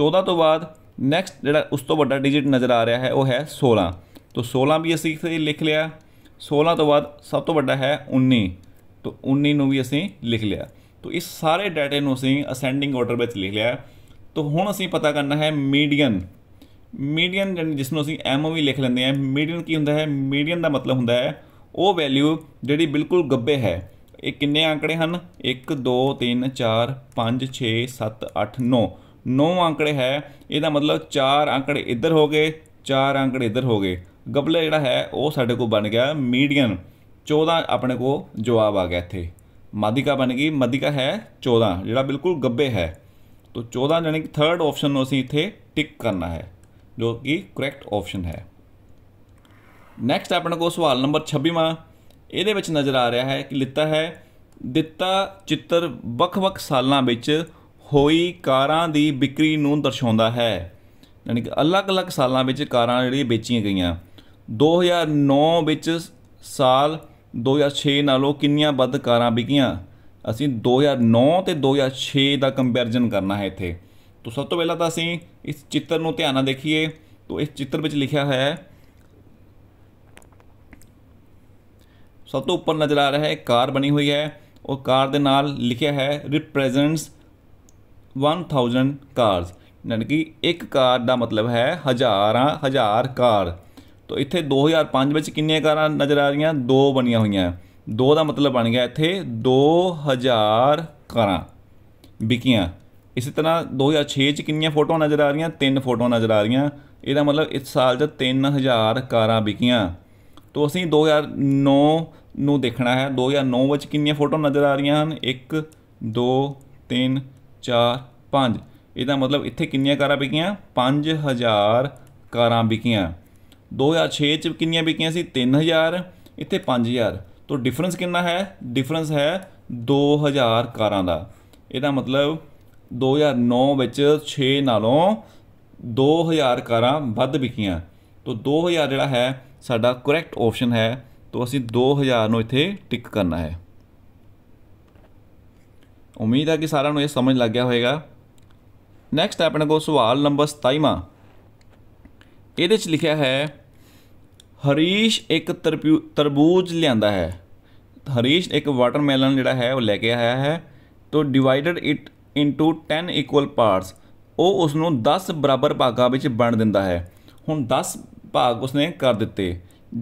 14 ਤੋਂ ਬਾਅਦ ਨੈਕਸਟ ਜਿਹੜਾ ਉਸ ਤੋਂ ਵੱਡਾ ਡਿਜੀਟ ਨਜ਼ਰ ਆ ਰਿਹਾ ਹੈ ਉਹ ਹੈ 16 ਤੋਂ 16 ਵੀ ਅਸੀਂ ਇੱਥੇ ਲਿਖ ਲਿਆ 16 ਤੋਂ ਬਾਅਦ ਸਭ ਤੋਂ ਵੱਡਾ ਹੈ 19 ਤੋਂ 19 ਨੂੰ ਵੀ ਅਸੀਂ ਲਿਖ ਲਿਆ ਤੋ ਇਸ ਸਾਰੇ ਡਾਟੇ ਨੂੰ ਅਸੀਂ ਅਸੈਂਡਿੰਗ ਆਰਡਰ ਵਿੱਚ ਲਿਖ ਲਿਆ ਤੋ ਹੁਣ ਅਸੀਂ ਪਤਾ ਕਰਨਾ ਹੈ ਮੀਡੀਅਨ ਮੀਡੀਅਨ ਜਿਸ ਨੂੰ ਅਸੀਂ ਐਮ ਵੀ ਲਿਖ ਲੈਂਦੇ ਆ ਮੀਡੀਅਨ ਕੀ ਹੁੰਦਾ ਹੈ ਮੀਡੀਅਨ ਦਾ ਮਤਲਬ ਹੁੰਦਾ ਹੈ ਉਹ ਵੈਲਿਊ ਜਿਹੜੀ ਬਿਲਕੁਲ ਗੱਬੇ ਹੈ ਇਹ ਕਿੰਨੇ ਅੰਕੜੇ ਹਨ 1 2 3 4 5 6 7 8 9 9 ਅੰਕੜੇ ਹੈ ਇਹਦਾ ਮਤਲਬ 4 ਅੰਕੜੇ ਇੱਧਰ ਹੋ ਗਏ 4 ਅੰਕੜੇ ਇੱਧਰ ਹੋ ਗਏ ਗਬਲਾ ਜਿਹੜਾ ਹੈ ਉਹ ਸਾਡੇ ਕੋਲ ਬਣ ਗਿਆ ਮੀਡੀਅਨ 14 ਆਪਣੇ ਕੋਲ ਜਵਾਬ ਆ ਗਿਆ ਇੱਥੇ ਮਾਧਿਕਾ ਗਈ ਮਾਦਿਕਾ ਹੈ 14 ਜਿਹੜਾ ਬਿਲਕੁਲ ਗੱਬੇ ਹੈ तो 14 ਜਾਨੀ ਕਿ ਥਰਡ ਆਪਸ਼ਨ ਨੂੰ ਅਸੀਂ ਇੱਥੇ ਟਿਕ ਕਰਨਾ ਹੈ ਜੋ ਕਿ ਕਰੈਕਟ ਆਪਸ਼ਨ ਹੈ ਨੈਕਸਟ ਆਪਣੇ ਕੋਲ ਸਵਾਲ ਨੰਬਰ 26ਵਾਂ ਇਹਦੇ ਵਿੱਚ ਨਜ਼ਰ ਆ ਰਿਹਾ ਹੈ ਕਿ ਲਿੱਤਾ ਹੈ ਦਿੱਤਾ ਚਿੱਤਰ ਵੱਖ-ਵੱਖ ਸਾਲਾਂ ਵਿੱਚ ਹੋਈ ਕਾਰਾਂ ਦੀ ਵਿਕਰੀ ਨੂੰ ਦਰਸਾਉਂਦਾ ਹੈ ਯਾਨੀ ਕਿ ਅਲੱਗ-ਅਲੱਗ ਸਾਲਾਂ ਵਿੱਚ ਕਾਰਾਂ ਜਿਹੜੀਆਂ ਵੇਚੀਆਂ ਗਈਆਂ 2009 ਵਿੱਚ ਸਾਲ 2006 ਨਾਲੋਂ ਕਿੰਨੀਆਂ ਵੱਧ ਕਾਰਾਂ ਵਿਕੀਆਂ ਅਸੀਂ 2009 ਤੇ 2006 ਦਾ ਕੰਪੈਰੀਜ਼ਨ ਕਰਨਾ ਹੈ ਇੱਥੇ ਤੋਂ ਸਭ ਤੋਂ ਪਹਿਲਾਂ ਤਾਂ ਅਸੀਂ ਇਸ ਚਿੱਤਰ ਨੂੰ ਧਿਆਨ ਨਾਲ ਦੇਖੀਏ ਤੋਂ ਇਸ ਚਿੱਤਰ ਵਿੱਚ ਲਿਖਿਆ ਹੋਇਆ ਹੈ ਸਭ ਤੋਂ ਉੱਪਰ ਨਜ਼ਰ ਆ ਰਿਹਾ ਹੈ ਕਾਰ ਬਣੀ ਹੋਈ ਹੈ ਉਹ ਕਾਰ ਦੇ ਨਾਲ ਲਿਖਿਆ ਹੈ ਰਿਪਰੈਜ਼ੈਂਟਸ 1000 ਕਾਰਸ ਯਾਨੀ ਕਿ ਇੱਕ ਕਾਰ ਦਾ ਮਤਲਬ ਹੈ ਹਜ਼ਾਰਾਂ ਹਜ਼ਾਰ ਕਾਰ ਤਾਂ ਇੱਥੇ 2005 ਵਿੱਚ ਕਿੰਨੀਆਂ ਕਾਰਾਂ ਨਜ਼ਰ ਆ ਰਹੀਆਂ ਦੋ ਬਣੀਆਂ ਹੋਈਆਂ ਦੋ ਦਾ ਮਤਲਬ ਬਣ ਗਿਆ ਇੱਥੇ 2000 ਕਾਰਾਂ ਵਿਕੀਆਂ ਇਸੇ ਤਰ੍ਹਾਂ 2006 ਚ ਕਿੰਨੀਆਂ ਫੋਟੋਆਂ ਨਜ਼ਰ ਆ ਰਹੀਆਂ ਤਿੰਨ ਫੋਟੋਆਂ ਨਜ਼ਰ ਆ ਰਹੀਆਂ ਇਹਦਾ ਮਤਲਬ ਇਸ ਸਾਲ ਚ 3000 ਕਾਰਾਂ ਵਿਕੀਆਂ ਤੋਂ ਅਸੀਂ 2009 ਨੂੰ ਦੇਖਣਾ ਹੈ 2009 ਵਿੱਚ ਕਿੰਨੀਆਂ ਫੋਟੋ ਨਜ਼ਰ ਆ ਰਹੀਆਂ ਹਨ 1 2 3 4 5 ਇਹਦਾ ਮਤਲਬ ਇੱਥੇ ਕਿੰਨੀਆਂ ਕਾਰਾਂ ਵਿਕੀਆਂ 5000 ਕਾਰਾਂ ਵਿਕੀਆਂ 2006 ਚ ਕਿੰਨੀਆਂ ਵਿਕੀਆਂ ਸੀ 3000 ਇੱਥੇ 5000 ਤੋਂ ਡਿਫਰੈਂਸ ਕਿੰਨਾ ਹੈ ਡਿਫਰੈਂਸ ਹੈ 2000 ਕਾਰਾਂ ਦਾ ਇਹਦਾ ਮਤਲਬ 2009 ਵਿੱਚ 6 ਨਾਲੋਂ 2000 ਕਾਰਾਂ ਵੱਧ ਵਿਕੀਆਂ ਤੋਂ 2000 ਜਿਹੜਾ ਹੈ ਸਾਡਾ ਕਰੈਕਟ ਆਪਸ਼ਨ ਹੈ ਤੋਂ ਅਸੀਂ 2000 ਨੂੰ ਇੱਥੇ ਟਿਕ ਕਰਨਾ ਹੈ ਉਮੀਦ ਹੈ ਕਿ ਸਾਰਿਆਂ ਨੂੰ ਇਹ ਸਮਝ ਲੱਗ ਗਿਆ ਹੋਵੇਗਾ ਨੈਕਸਟ ਆਪਣੇ ਕੋਲ ਸਵਾਲ ਨੰਬਰ 27ਵਾਂ ਇਹਦੇ ਵਿੱਚ ਲਿਖਿਆ ਹੈ ਹਰੀਸ਼ ਇੱਕ ਤਰਬੂਜ ਲਿਆਂਦਾ ਹੈ ਹਰੀਸ਼ ਇੱਕ ਵਾਟਰਮੈਲਨ ਜਿਹੜਾ ਹੈ ਉਹ ਲੈ ਕੇ ਆਇਆ ਹੈ ਤੋਂ divided it into 10 equal parts ਉਹ ਉਸ ਨੂੰ 10 ਬਰਾਬਰ ਭਾਗਾਂ ਵਿੱਚ ਵੰਡ ਦਿੰਦਾ ਹੈ ਹੁਣ 10 ਭਾਗ ਉਸਨੇ ਕਰ ਦਿੱਤੇ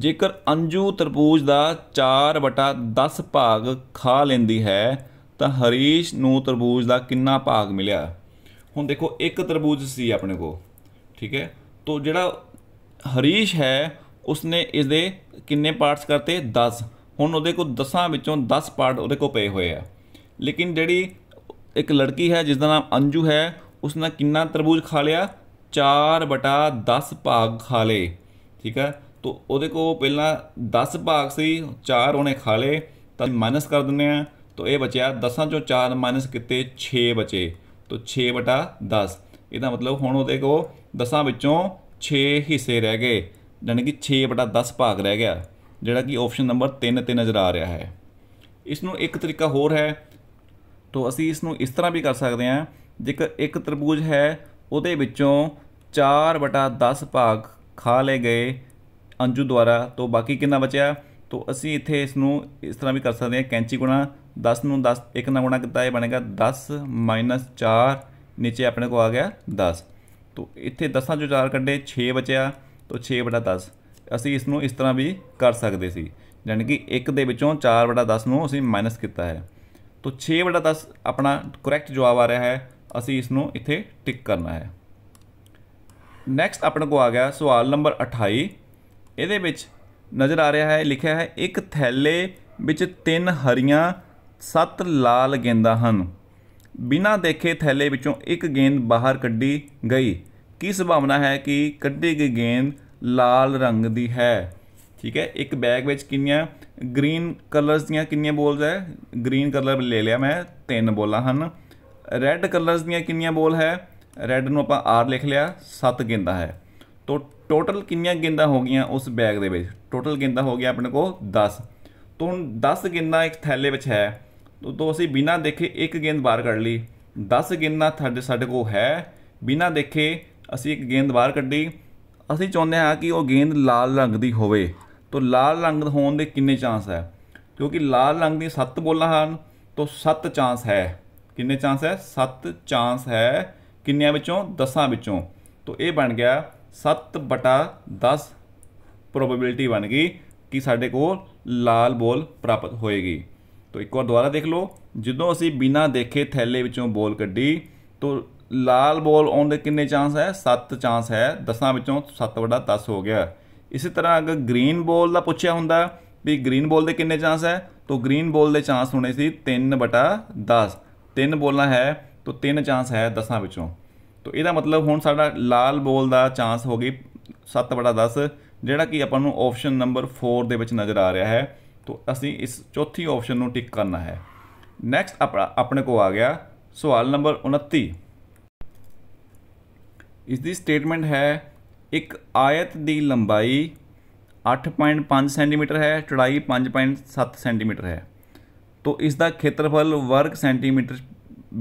ਜੇਕਰ ਅੰਜੂ ਤਰਬੂਜ ਦਾ 4/10 ਭਾਗ ਖਾ ਲੈਂਦੀ ਹੈ ਤਾਂ ਹਰੀਸ਼ ਨੂੰ ਤਰਬੂਜ ਦਾ ਕਿੰਨਾ ਭਾਗ ਮਿਲਿਆ ਹੁਣ ਦੇਖੋ ਇੱਕ ਤਰਬੂਜ ਸੀ ਆਪਣੇ ਕੋ ਠੀਕ ਹੈ ਤੋਂ ਜਿਹੜਾ ਹਰੀਸ਼ ਹੈ ਉਸਨੇ ਇਸ ਦੇ ਕਿੰਨੇ ਪਾਰਟਸ ਕਰਤੇ 10 ਹੁਣ ਉਹਦੇ ਕੋਲ 10ਾਂ ਵਿੱਚੋਂ 10 ਪਾਰਟ ਉਹਦੇ ਕੋਲ ਪਏ ਹੋਏ ਆ ਲੇਕਿਨ ਜਿਹੜੀ ਇੱਕ ਲੜਕੀ ਹੈ ਜਿਸ ਦਾ ਨਾਮ ਅੰਜੂ ਹੈ ਉਸਨੇ ਕਿੰਨਾ ਤਰਬੂਜ ਖਾ ਲਿਆ 4/10 ਭਾਗ ਖਾ ਲੇ ਠੀਕ ਹੈ ਤੋ ਉਹਦੇ ਕੋਲ ਪਹਿਲਾਂ 10 ਭਾਗ ਸੀ 4 ਉਹਨੇ ਖਾ ਲੇ ਤਾਂ ਮਾਈਨਸ ਕਰ ਦਿੰਦੇ ਆ ਤੋ ਇਹ ਬਚਿਆ 10ਾਂ ਚੋਂ 4 ਮਾਈਨਸ ਕੀਤੇ 6 ਬਚੇ ਤੋ 6/10 ਇਹਦਾ ਮਤਲਬ ਹੁਣ ਉਹਦੇ ਕੋਲ 10ਾਂ ਵਿੱਚੋਂ 6 ਹਿੱਸੇ ਰਹਿ ਗਏ ਯਾਨੀ ਕਿ 6/10 ਭਾਗ ਰਹਿ ਗਿਆ ਜਿਹੜਾ ਕਿ ਆਪਸ਼ਨ ਨੰਬਰ 3 ਤੇ ਨਜ਼ਰ ਆ ਰਿਹਾ ਹੈ ਇਸ ਨੂੰ ਇੱਕ ਤਰੀਕਾ ਹੋਰ ਹੈ ਤੋਂ ਅਸੀਂ ਇਸ ਨੂੰ ਇਸ ਤਰ੍ਹਾਂ ਵੀ ਕਰ ਸਕਦੇ ਹਾਂ ਜੇਕਰ ਇੱਕ ਤਰਬੂਜ ਹੈ ਉਹਦੇ ਵਿੱਚੋਂ 4/10 ਭਾਗ ਖਾ ਲਏ ਗਏ ਅੰਜੂ ਦੁਆਰਾ ਤੋਂ ਬਾਕੀ ਕਿੰਨਾ ਬਚਿਆ ਤੋਂ ਅਸੀਂ ਇੱਥੇ ਇਸ ਨੂੰ ਇਸ ਤਰ੍ਹਾਂ ਵੀ ਕਰ ਸਕਦੇ ਹਾਂ ਕੈਂਚੀ ਗੁਣਾ 10 ਨੂੰ 10 1 ਨਾਲ ਗੁਣਾ ਕੀਤਾ ਇਹ ਬਣੇਗਾ 10 4 ਨੀਚੇ ਆਪਣੇ ਕੋ ਆ ਗਿਆ 10 ਤੋਂ ਇੱਥੇ 10 ਚੋਂ 4 ਕੱਢੇ 6 ਬਚਿਆ ਤੋਂ 6 ਬਟਾ 10 ਅਸੀਂ ਇਸ ਨੂੰ ਇਸ ਤਰ੍ਹਾਂ ਵੀ ਕਰ ਸਕਦੇ ਸੀ ਯਾਨੀ ਕਿ 1 ਦੇ ਵਿੱਚੋਂ 4 ਬਟਾ 10 ਨੂੰ ਅਸੀਂ ਮਾਈਨਸ ਕੀਤਾ ਹੈ ਤੋਂ 6 ਬਟਾ 10 ਆਪਣਾ ਕਰੈਕਟ ਜਵਾਬ ਆ ਰਿਹਾ ਹੈ ਅਸੀਂ ਇਸ ਨੂੰ ਇੱਥੇ ਟਿਕ ਕਰਨਾ ਹੈ ਨੈਕਸਟ ਆਪਣੇ ਕੋ ਆ ਗਿਆ ਸਵਾਲ ਨੰਬਰ 28 ਇਹਦੇ ਵਿੱਚ ਨਜ਼ਰ ਆ ਰਿਹਾ ਹੈ ਲਿਖਿਆ ਹੈ ਇੱਕ ਥੈਲੇ ਵਿੱਚ ਤਿੰਨ ਹਰੀਆਂ ਸੱਤ ਲਾਲ ਗੇਂਦਾਂ ਹਨ ਬਿਨਾਂ ਦੇਖੇ ਥੈਲੇ ਵਿੱਚੋਂ ਇੱਕ ਗੇਂਦ ਬਾਹਰ ਕੱਢੀ ਗਈ ਕੀ ਸੰਭਾਵਨਾ ਹੈ ਕਿ ਕੱਢੀ ਗਈ ਗੇਂਦ ਲਾਲ ਰੰਗ ਦੀ ਹੈ ਠੀਕ ਹੈ ਇੱਕ ਬੈਗ ਵਿੱਚ ਕਿੰਨੀਆਂ ਗ੍ਰੀਨ ਕਲਰਸ ਦੀਆਂ ਕਿੰਨੀਆਂ ਬੋਲਸ ਹੈ ਗ੍ਰੀਨ ਕਲਰ ਲੈ ਲਿਆ ਮੈਂ ਤਿੰਨ ਬੋਲਾਂ ਹਨ ਰੈੱਡ ਕਲਰਸ ਦੀਆਂ ਕਿੰਨੀਆਂ ਬੋਲ ਹੈ ਰੈੱਡ ਨੂੰ ਆਪਾਂ ਆਰ ਲਿਖ ਲਿਆ ਸੱਤ ਗੇਂਦਾ ਹੈ ਤੋਂ ਟੋਟਲ ਕਿੰਨੀਆਂ ਗੇਂਦਾ ਹੋ ਗਈਆਂ ਉਸ ਬੈਗ ਦੇ ਵਿੱਚ ਟੋਟਲ ਗੇਂਦਾ ਹੋ ਗਿਆ ਆਪਣੇ ਕੋਲ 10 ਤੋਂ 10 ਗੇਂਦਾ ਇੱਕ ਥੈਲੇ ਵਿੱਚ ਹੈ ਤੋਂ ਅਸੀਂ ਬਿਨਾਂ ਦੇਖੇ ਇੱਕ ਗੇਂਦ ਬਾਹਰ ਕੱਢ ਲਈ 10 ਗੇਂਦਾ ਸਾਡੇ ਸਾਡੇ ਕੋਲ ਹੈ ਬਿਨਾਂ ਦੇਖੇ ਅਸੀਂ ਇੱਕ ਗੇਂਦ ਬਾਹਰ ਕੱਢੀ ਅਸੀਂ ਚਾਹੁੰਦੇ ਹਾਂ ਕਿ ਉਹ ਗੇਂਦ ਲਾਲ ਰੰਗ ਦੀ ਹੋਵੇ ਤਾਂ ਲਾਲ ਰੰਗ ਹੋਣ ਦੇ ਕਿੰਨੇ ਚਾਂਸ ਹੈ ਕਿਉਂਕਿ ਲਾਲ ਰੰਗ ਦੀ 7 ਬੋਲਾਂ ਹਨ ਤਾਂ 7 ਚਾਂਸ ਹੈ ਕਿੰਨੇ ਚਾਂਸ ਹੈ 7 ਚਾਂਸ ਹੈ ਕਿੰਨਿਆਂ ਵਿੱਚੋਂ 10ਾਂ ਵਿੱਚੋਂ ਤਾਂ ਇਹ ਬਣ ਗਿਆ 7/10 ਪ੍ਰੋਬੇਬਿਲਿਟੀ ਬਣ ਗਈ ਕਿ ਸਾਡੇ ਕੋਲ ਲਾਲ ਬੋਲ ਪ੍ਰਾਪਤ ਹੋਏਗੀ ਤਾਂ ਇੱਕ ਵਾਰ ਦੁਬਾਰਾ ਦੇਖ ਲਓ ਜਦੋਂ ਅਸੀਂ ਬਿਨਾਂ ਦੇਖੇ ਥੈਲੇ ਵਿੱਚੋਂ ਬੋਲ ਕੱਢੀ ਤਾਂ ਲਾਲ ਬੋਲ ਆਉਣ ਦੇ ਕਿੰਨੇ ਚਾਂਸ ਹੈ 7 ਚਾਂਸ ਹੈ 10 ਵਿੱਚੋਂ 7 ਵੱਡਾ 10 ਹੋ ਗਿਆ ਇਸੇ ਤਰ੍ਹਾਂ ਅਗਰ ਗ੍ਰੀਨ ਬੋਲ ਦਾ ਪੁੱਛਿਆ ਹੁੰਦਾ ਵੀ ਗ੍ਰੀਨ ਬੋਲ ਦੇ ਕਿੰਨੇ ਚਾਂਸ ਹੈ ਤਾਂ ਗ੍ਰੀਨ ਬੋਲ ਦੇ ਚਾਂਸ ਹੋਣੇ ਸੀ 3/10 3 ਬੋਲਣਾ ਹੈ ਤਾਂ 3 ਚਾਂਸ ਹੈ 10 ਵਿੱਚੋਂ ਤਾਂ ਇਹਦਾ ਮਤਲਬ ਹੁਣ ਸਾਡਾ ਲਾਲ ਬੋਲ ਦਾ ਚਾਂਸ ਹੋ ਗਈ 7/10 ਜਿਹੜਾ ਕਿ ਆਪਾਂ ਨੂੰ ਆਪਸ਼ਨ ਨੰਬਰ 4 ਦੇ ਵਿੱਚ ਨਜ਼ਰ ਆ ਰਿਹਾ ਹੈ ਤਾਂ ਅਸੀਂ ਇਸ ਚੌਥੀ ਆਪਸ਼ਨ ਨੂੰ ਟਿਕ ਕਰਨਾ ਹੈ ਨੈਕਸਟ ਆਪਣੇ ਕੋ ਆ ਗਿਆ ਸਵਾਲ ਨੰਬਰ 29 ਇਸ ਦੀ ਸਟੇਟਮੈਂਟ ਹੈ ਇੱਕ ਆਇਤ ਦੀ ਲੰਬਾਈ 8.5 ਸੈਂਟੀਮੀਟਰ ਹੈ ਚੌੜਾਈ 5.7 ਸੈਂਟੀਮੀਟਰ ਹੈ ਤੋ ਇਸ ਦਾ ਖੇਤਰਫਲ ਵਰਗ ਸੈਂਟੀਮੀਟਰ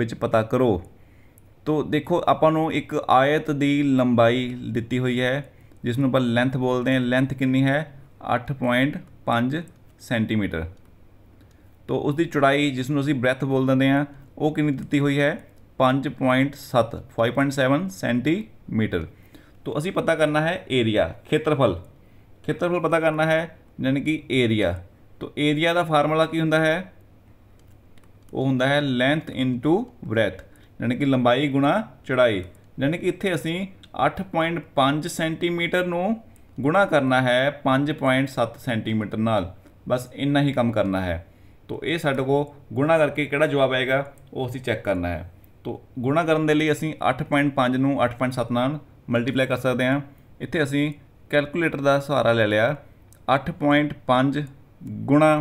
ਵਿੱਚ ਪਤਾ ਕਰੋ ਤੋ ਦੇਖੋ ਆਪਾਂ ਨੂੰ ਇੱਕ ਆਇਤ ਦੀ ਲੰਬਾਈ ਦਿੱਤੀ ਹੋਈ ਹੈ ਜਿਸ ਨੂੰ ਆਪਾਂ ਲੈਂਥ ਬੋਲਦੇ ਹਾਂ ਲੈਂਥ ਕਿੰਨੀ ਹੈ 8.5 ਸੈਂਟੀਮੀਟਰ ਤੋ ਉਸ ਦੀ ਚੌੜਾਈ ਜਿਸ ਨੂੰ ਅਸੀਂ ਬ੍ਰੈਥ ਬੋਲ ਦਿੰਦੇ ਹਾਂ ਉਹ ਕਿੰਨੀ ਦਿੱਤੀ ਹੋਈ ਹੈ पॉइंट सत्त फाइव पॉइंट सैवन सेंटीमीटर तो असी पता करना है एरिया खेत्रफल खेत्रफल पता करना है यानी कि एरिया तो एरिया का फार्मूला की होंगे है वह होंगे है लेंथ इनटू ब्रैथ यानी कि लंबाई गुणा चढ़ाई यानी कि इतने असी अठ पॉइंट पांच सेंटीमीटर गुणा करना है पां पॉइंट सत्त सेंटीमीटर नाल बस इन्ना ही कम करना है तो ये साढ़े को गुणा करके कि जवाब आएगा वो अभी चैक करना है ਤੋ ਗੁਣਾ ਕਰਨ ਦੇ ਲਈ ਅਸੀਂ 8.5 ਨੂੰ 8.7 ਨਾਲ ਮਲਟੀਪਲਾਈ ਕਰ ਸਕਦੇ ਹਾਂ ਇੱਥੇ ਅਸੀਂ ਕੈਲਕੂਲੇਟਰ ਦਾ ਸਹਾਰਾ ਲੈ ਲਿਆ 8.5 ਗੁਣਾ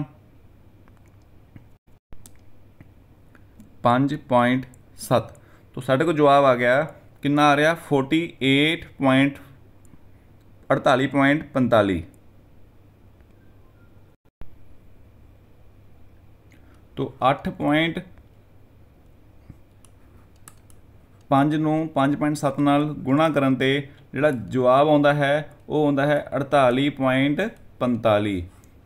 5.7 ਤੋ ਸਾਡੇ ਕੋਲ ਜਵਾਬ ਆ ਗਿਆ ਕਿੰਨਾ ਆ ਰਿਹਾ 48.48.45 ਤੋ 8. 5 ਨੂੰ 5.7 ਨਾਲ ਗੁਣਾ ਕਰਨ ਤੇ ਜਿਹੜਾ ਜਵਾਬ ਆਉਂਦਾ ਹੈ ਉਹ ਆਉਂਦਾ ਹੈ 48.45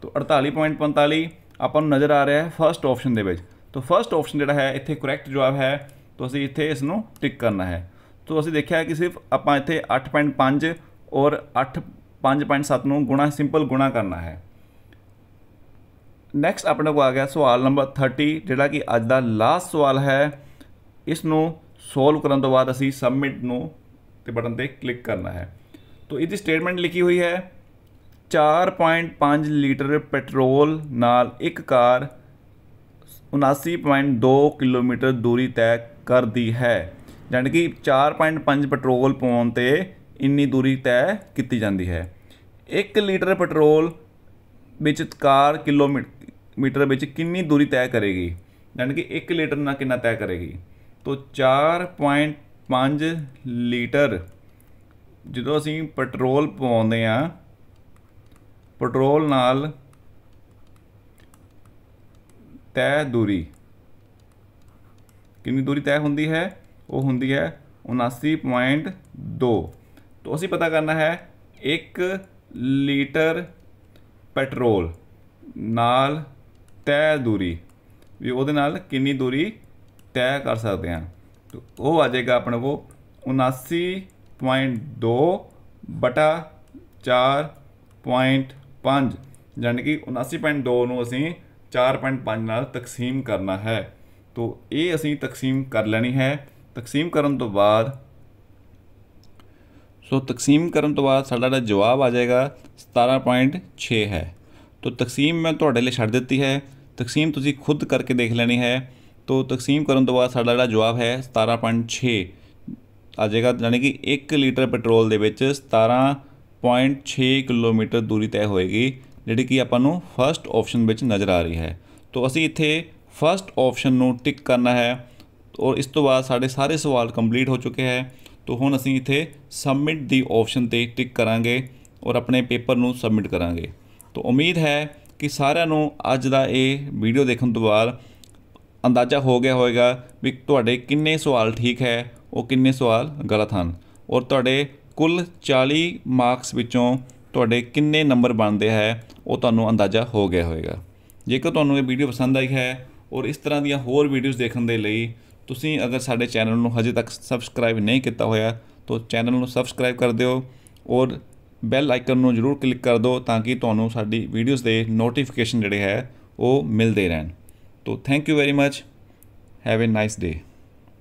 ਤੋਂ 48.45 ਆਪਾਂ ਨੂੰ ਨਜ਼ਰ ਆ ਰਿਹਾ ਹੈ ਫਰਸਟ ਆਪਸ਼ਨ ਦੇ ਵਿੱਚ ਤੋਂ ਫਰਸਟ ਆਪਸ਼ਨ ਜਿਹੜਾ ਹੈ ਇੱਥੇ ਕਰੈਕਟ ਜਵਾਬ ਹੈ ਤੋਂ ਅਸੀਂ ਇੱਥੇ ਇਸ ਨੂੰ ਟਿਕ ਕਰਨਾ ਹੈ ਤੋਂ ਅਸੀਂ ਦੇਖਿਆ ਕਿ ਸਿਰਫ ਆਪਾਂ ਇੱਥੇ 8.5 ਔਰ 8 5.7 ਨੂੰ ਗੁਣਾ ਸਿੰਪਲ ਗੁਣਾ ਕਰਨਾ ਹੈ ਨੈਕਸਟ ਆਪਣੇ ਕੋ ਆ ਗਿਆ ਸਵਾਲ ਨੰਬਰ 30 ਜਿਹੜਾ ਕਿ ਅੱਜ ਦਾ ਲਾਸਟ ਸਵਾਲ ਹੈ ਇਸ ਨੂੰ ਸੋਲਵ ਕਰਨ ਤੋਂ ਬਾਅਦ ਅਸੀਂ ਸਬਮਿਟ ਨੂੰ ਤੇ ਬਟਨ ਤੇ ਕਲਿੱਕ ਕਰਨਾ ਹੈ ਤੋ ਇਹਦੀ ਸਟੇਟਮੈਂਟ ਲਿਖੀ ਹੋਈ ਹੈ 4.5 ਲੀਟਰ ਪੈਟਰੋਲ ਨਾਲ ਇੱਕ ਕਾਰ 79.2 ਕਿਲੋਮੀਟਰ ਦੂਰੀ ਤੈਅ ਕਰਦੀ ਹੈ ਜਾਨੀ ਕਿ 4.5 ਪੈਟਰੋਲ ਪਾਉਣ ਤੇ ਇੰਨੀ ਦੂਰੀ ਤੈਅ ਕੀਤੀ ਜਾਂਦੀ ਹੈ 1 ਲੀਟਰ ਪੈਟਰੋਲ ਵਿੱਚ ਕਾਰ ਕਿਲੋਮੀਟਰ ਵਿੱਚ ਕਿੰਨੀ ਦੂਰੀ ਤੈਅ ਕਰੇਗੀ ਜਾਨੀ ਕਿ 1 ਲੀਟਰ ਨਾਲ ਕਿੰਨਾ ਤੈਅ ਕਰੇਗੀ ਤੋ 4.5 ਲੀਟਰ ਜਦੋਂ ਅਸੀਂ ਪੈਟਰੋਲ ਪਵਾਉਂਦੇ ਆ ਪੈਟਰੋਲ ਨਾਲ ਤੈ ਦੂਰੀ ਕਿੰਨੀ ਦੂਰੀ ਤੈ ਹੁੰਦੀ ਹੈ ਉਹ ਹੁੰਦੀ ਹੈ 79.2 ਤੋ ਅਸੀਂ ਪਤਾ ਕਰਨਾ ਹੈ 1 ਲੀਟਰ ਪੈਟਰੋਲ ਨਾਲ ਤੈ ਦੂਰੀ ਵੀ ਉਹਦੇ ਨਾਲ ਕਿੰਨੀ ਦੂਰੀ तय कर सकते हैं तो वो आ जाएगा अपने को उनासी पॉइंट दो बटा चार पॉइंट पांच यानी कि उनासी पॉइंट दो असी चार पॉइंट पाँच न तकसीम करना है तो ये असी तकसीम कर लेनी है तकसीम करने तो बाद सो तो तकसीम करने तो बाद सा जवाब आ जाएगा सतारह पॉइंट छे है तो तकसीम मैं थोड़े तो लिए छड़ दी है तकसीम तुम्हें खुद करके देख लेनी है ਤੋ ਤਕਸੀਮ ਕਰਨ ਤੋਂ ਬਾਅਦ ਸਾਡਾ ਜਿਹੜਾ ਜਵਾਬ ਹੈ 17.6 ਆ ਜਾਏਗਾ ਯਾਨੀ ਕਿ 1 ਲੀਟਰ ਪੈਟਰੋਲ ਦੇ ਵਿੱਚ 17.6 ਕਿਲੋਮੀਟਰ ਦੂਰੀ ਤੈਅ ਹੋਏਗੀ ਜਿਹੜੀ ਕਿ ਆਪਾਂ ਨੂੰ ਫਰਸਟ ਆਪਸ਼ਨ ਵਿੱਚ ਨਜ਼ਰ ਆ ਰਹੀ ਹੈ ਤੋ ਅਸੀਂ ਇੱਥੇ ਫਰਸਟ ਆਪਸ਼ਨ ਨੂੰ ਟਿਕ ਕਰਨਾ ਹੈ ਔਰ ਇਸ ਤੋਂ ਬਾਅਦ ਸਾਡੇ ਸਾਰੇ ਸਵਾਲ ਕੰਪਲੀਟ ਹੋ ਚੁੱਕੇ ਹੈ ਤੋ ਹੁਣ ਅਸੀਂ ਇੱਥੇ ਸਬਮਿਟ ਦੀ ਆਪਸ਼ਨ ਤੇ ਟਿਕ ਕਰਾਂਗੇ ਔਰ ਆਪਣੇ ਪੇਪਰ ਨੂੰ ਸਬਮਿਟ ਕਰਾਂਗੇ ਤੋ ਉਮੀਦ ਹੈ ਕਿ ਸਾਰਿਆਂ ਨੂੰ ਅੱਜ ਦਾ ਇਹ ਵੀਡੀਓ ਦੇਖਣ ਤੋਂ ਬਾਅਦ ਅੰਦਾਜ਼ਾ ਹੋ ਗਿਆ ਹੋਵੇਗਾ ਵੀ ਤੁਹਾਡੇ ਕਿੰਨੇ ਸਵਾਲ ਠੀਕ ਹੈ ਉਹ ਕਿੰਨੇ ਸਵਾਲ ਗਲਤ ਹਨ ਔਰ ਤੁਹਾਡੇ ਕੁੱਲ 40 ਮਾਰਕਸ ਵਿੱਚੋਂ ਤੁਹਾਡੇ ਕਿੰਨੇ ਨੰਬਰ ਬਣਦੇ ਹੈ ਉਹ ਤੁਹਾਨੂੰ ਅੰਦਾਜ਼ਾ ਹੋ ਗਿਆ ਹੋਵੇਗਾ ਜੇਕਰ ਤੁਹਾਨੂੰ ਇਹ ਵੀਡੀਓ ਪਸੰਦ ਆਈ ਹੈ ਔਰ ਇਸ ਤਰ੍ਹਾਂ ਦੀਆਂ ਹੋਰ ਵੀਡੀਓਜ਼ ਦੇਖਣ ਦੇ ਲਈ ਤੁਸੀਂ ਅਗਰ ਸਾਡੇ ਚੈਨਲ ਨੂੰ ਹਜੇ ਤੱਕ ਸਬਸਕ੍ਰਾਈਬ ਨਹੀਂ ਕੀਤਾ ਹੋਇਆ ਤਾਂ ਚੈਨਲ ਨੂੰ ਸਬਸਕ੍ਰਾਈਬ ਕਰ ਦਿਓ ਔਰ ਬੈਲ ਆਈਕਨ ਨੂੰ ਜ਼ਰੂਰ ਕਲਿੱਕ ਕਰ ਦਿਓ ਤਾਂ ਕਿ ਤੁਹਾਨੂੰ ਸਾਡੀ ਵੀਡੀਓਜ਼ ਦੇ ਨੋਟੀਫਿਕੇਸ਼ਨ ਜਿਹੜੇ ਹੈ ਉਹ ਮਿਲਦੇ ਰਹਿਣ So thank you very much. Have a nice day.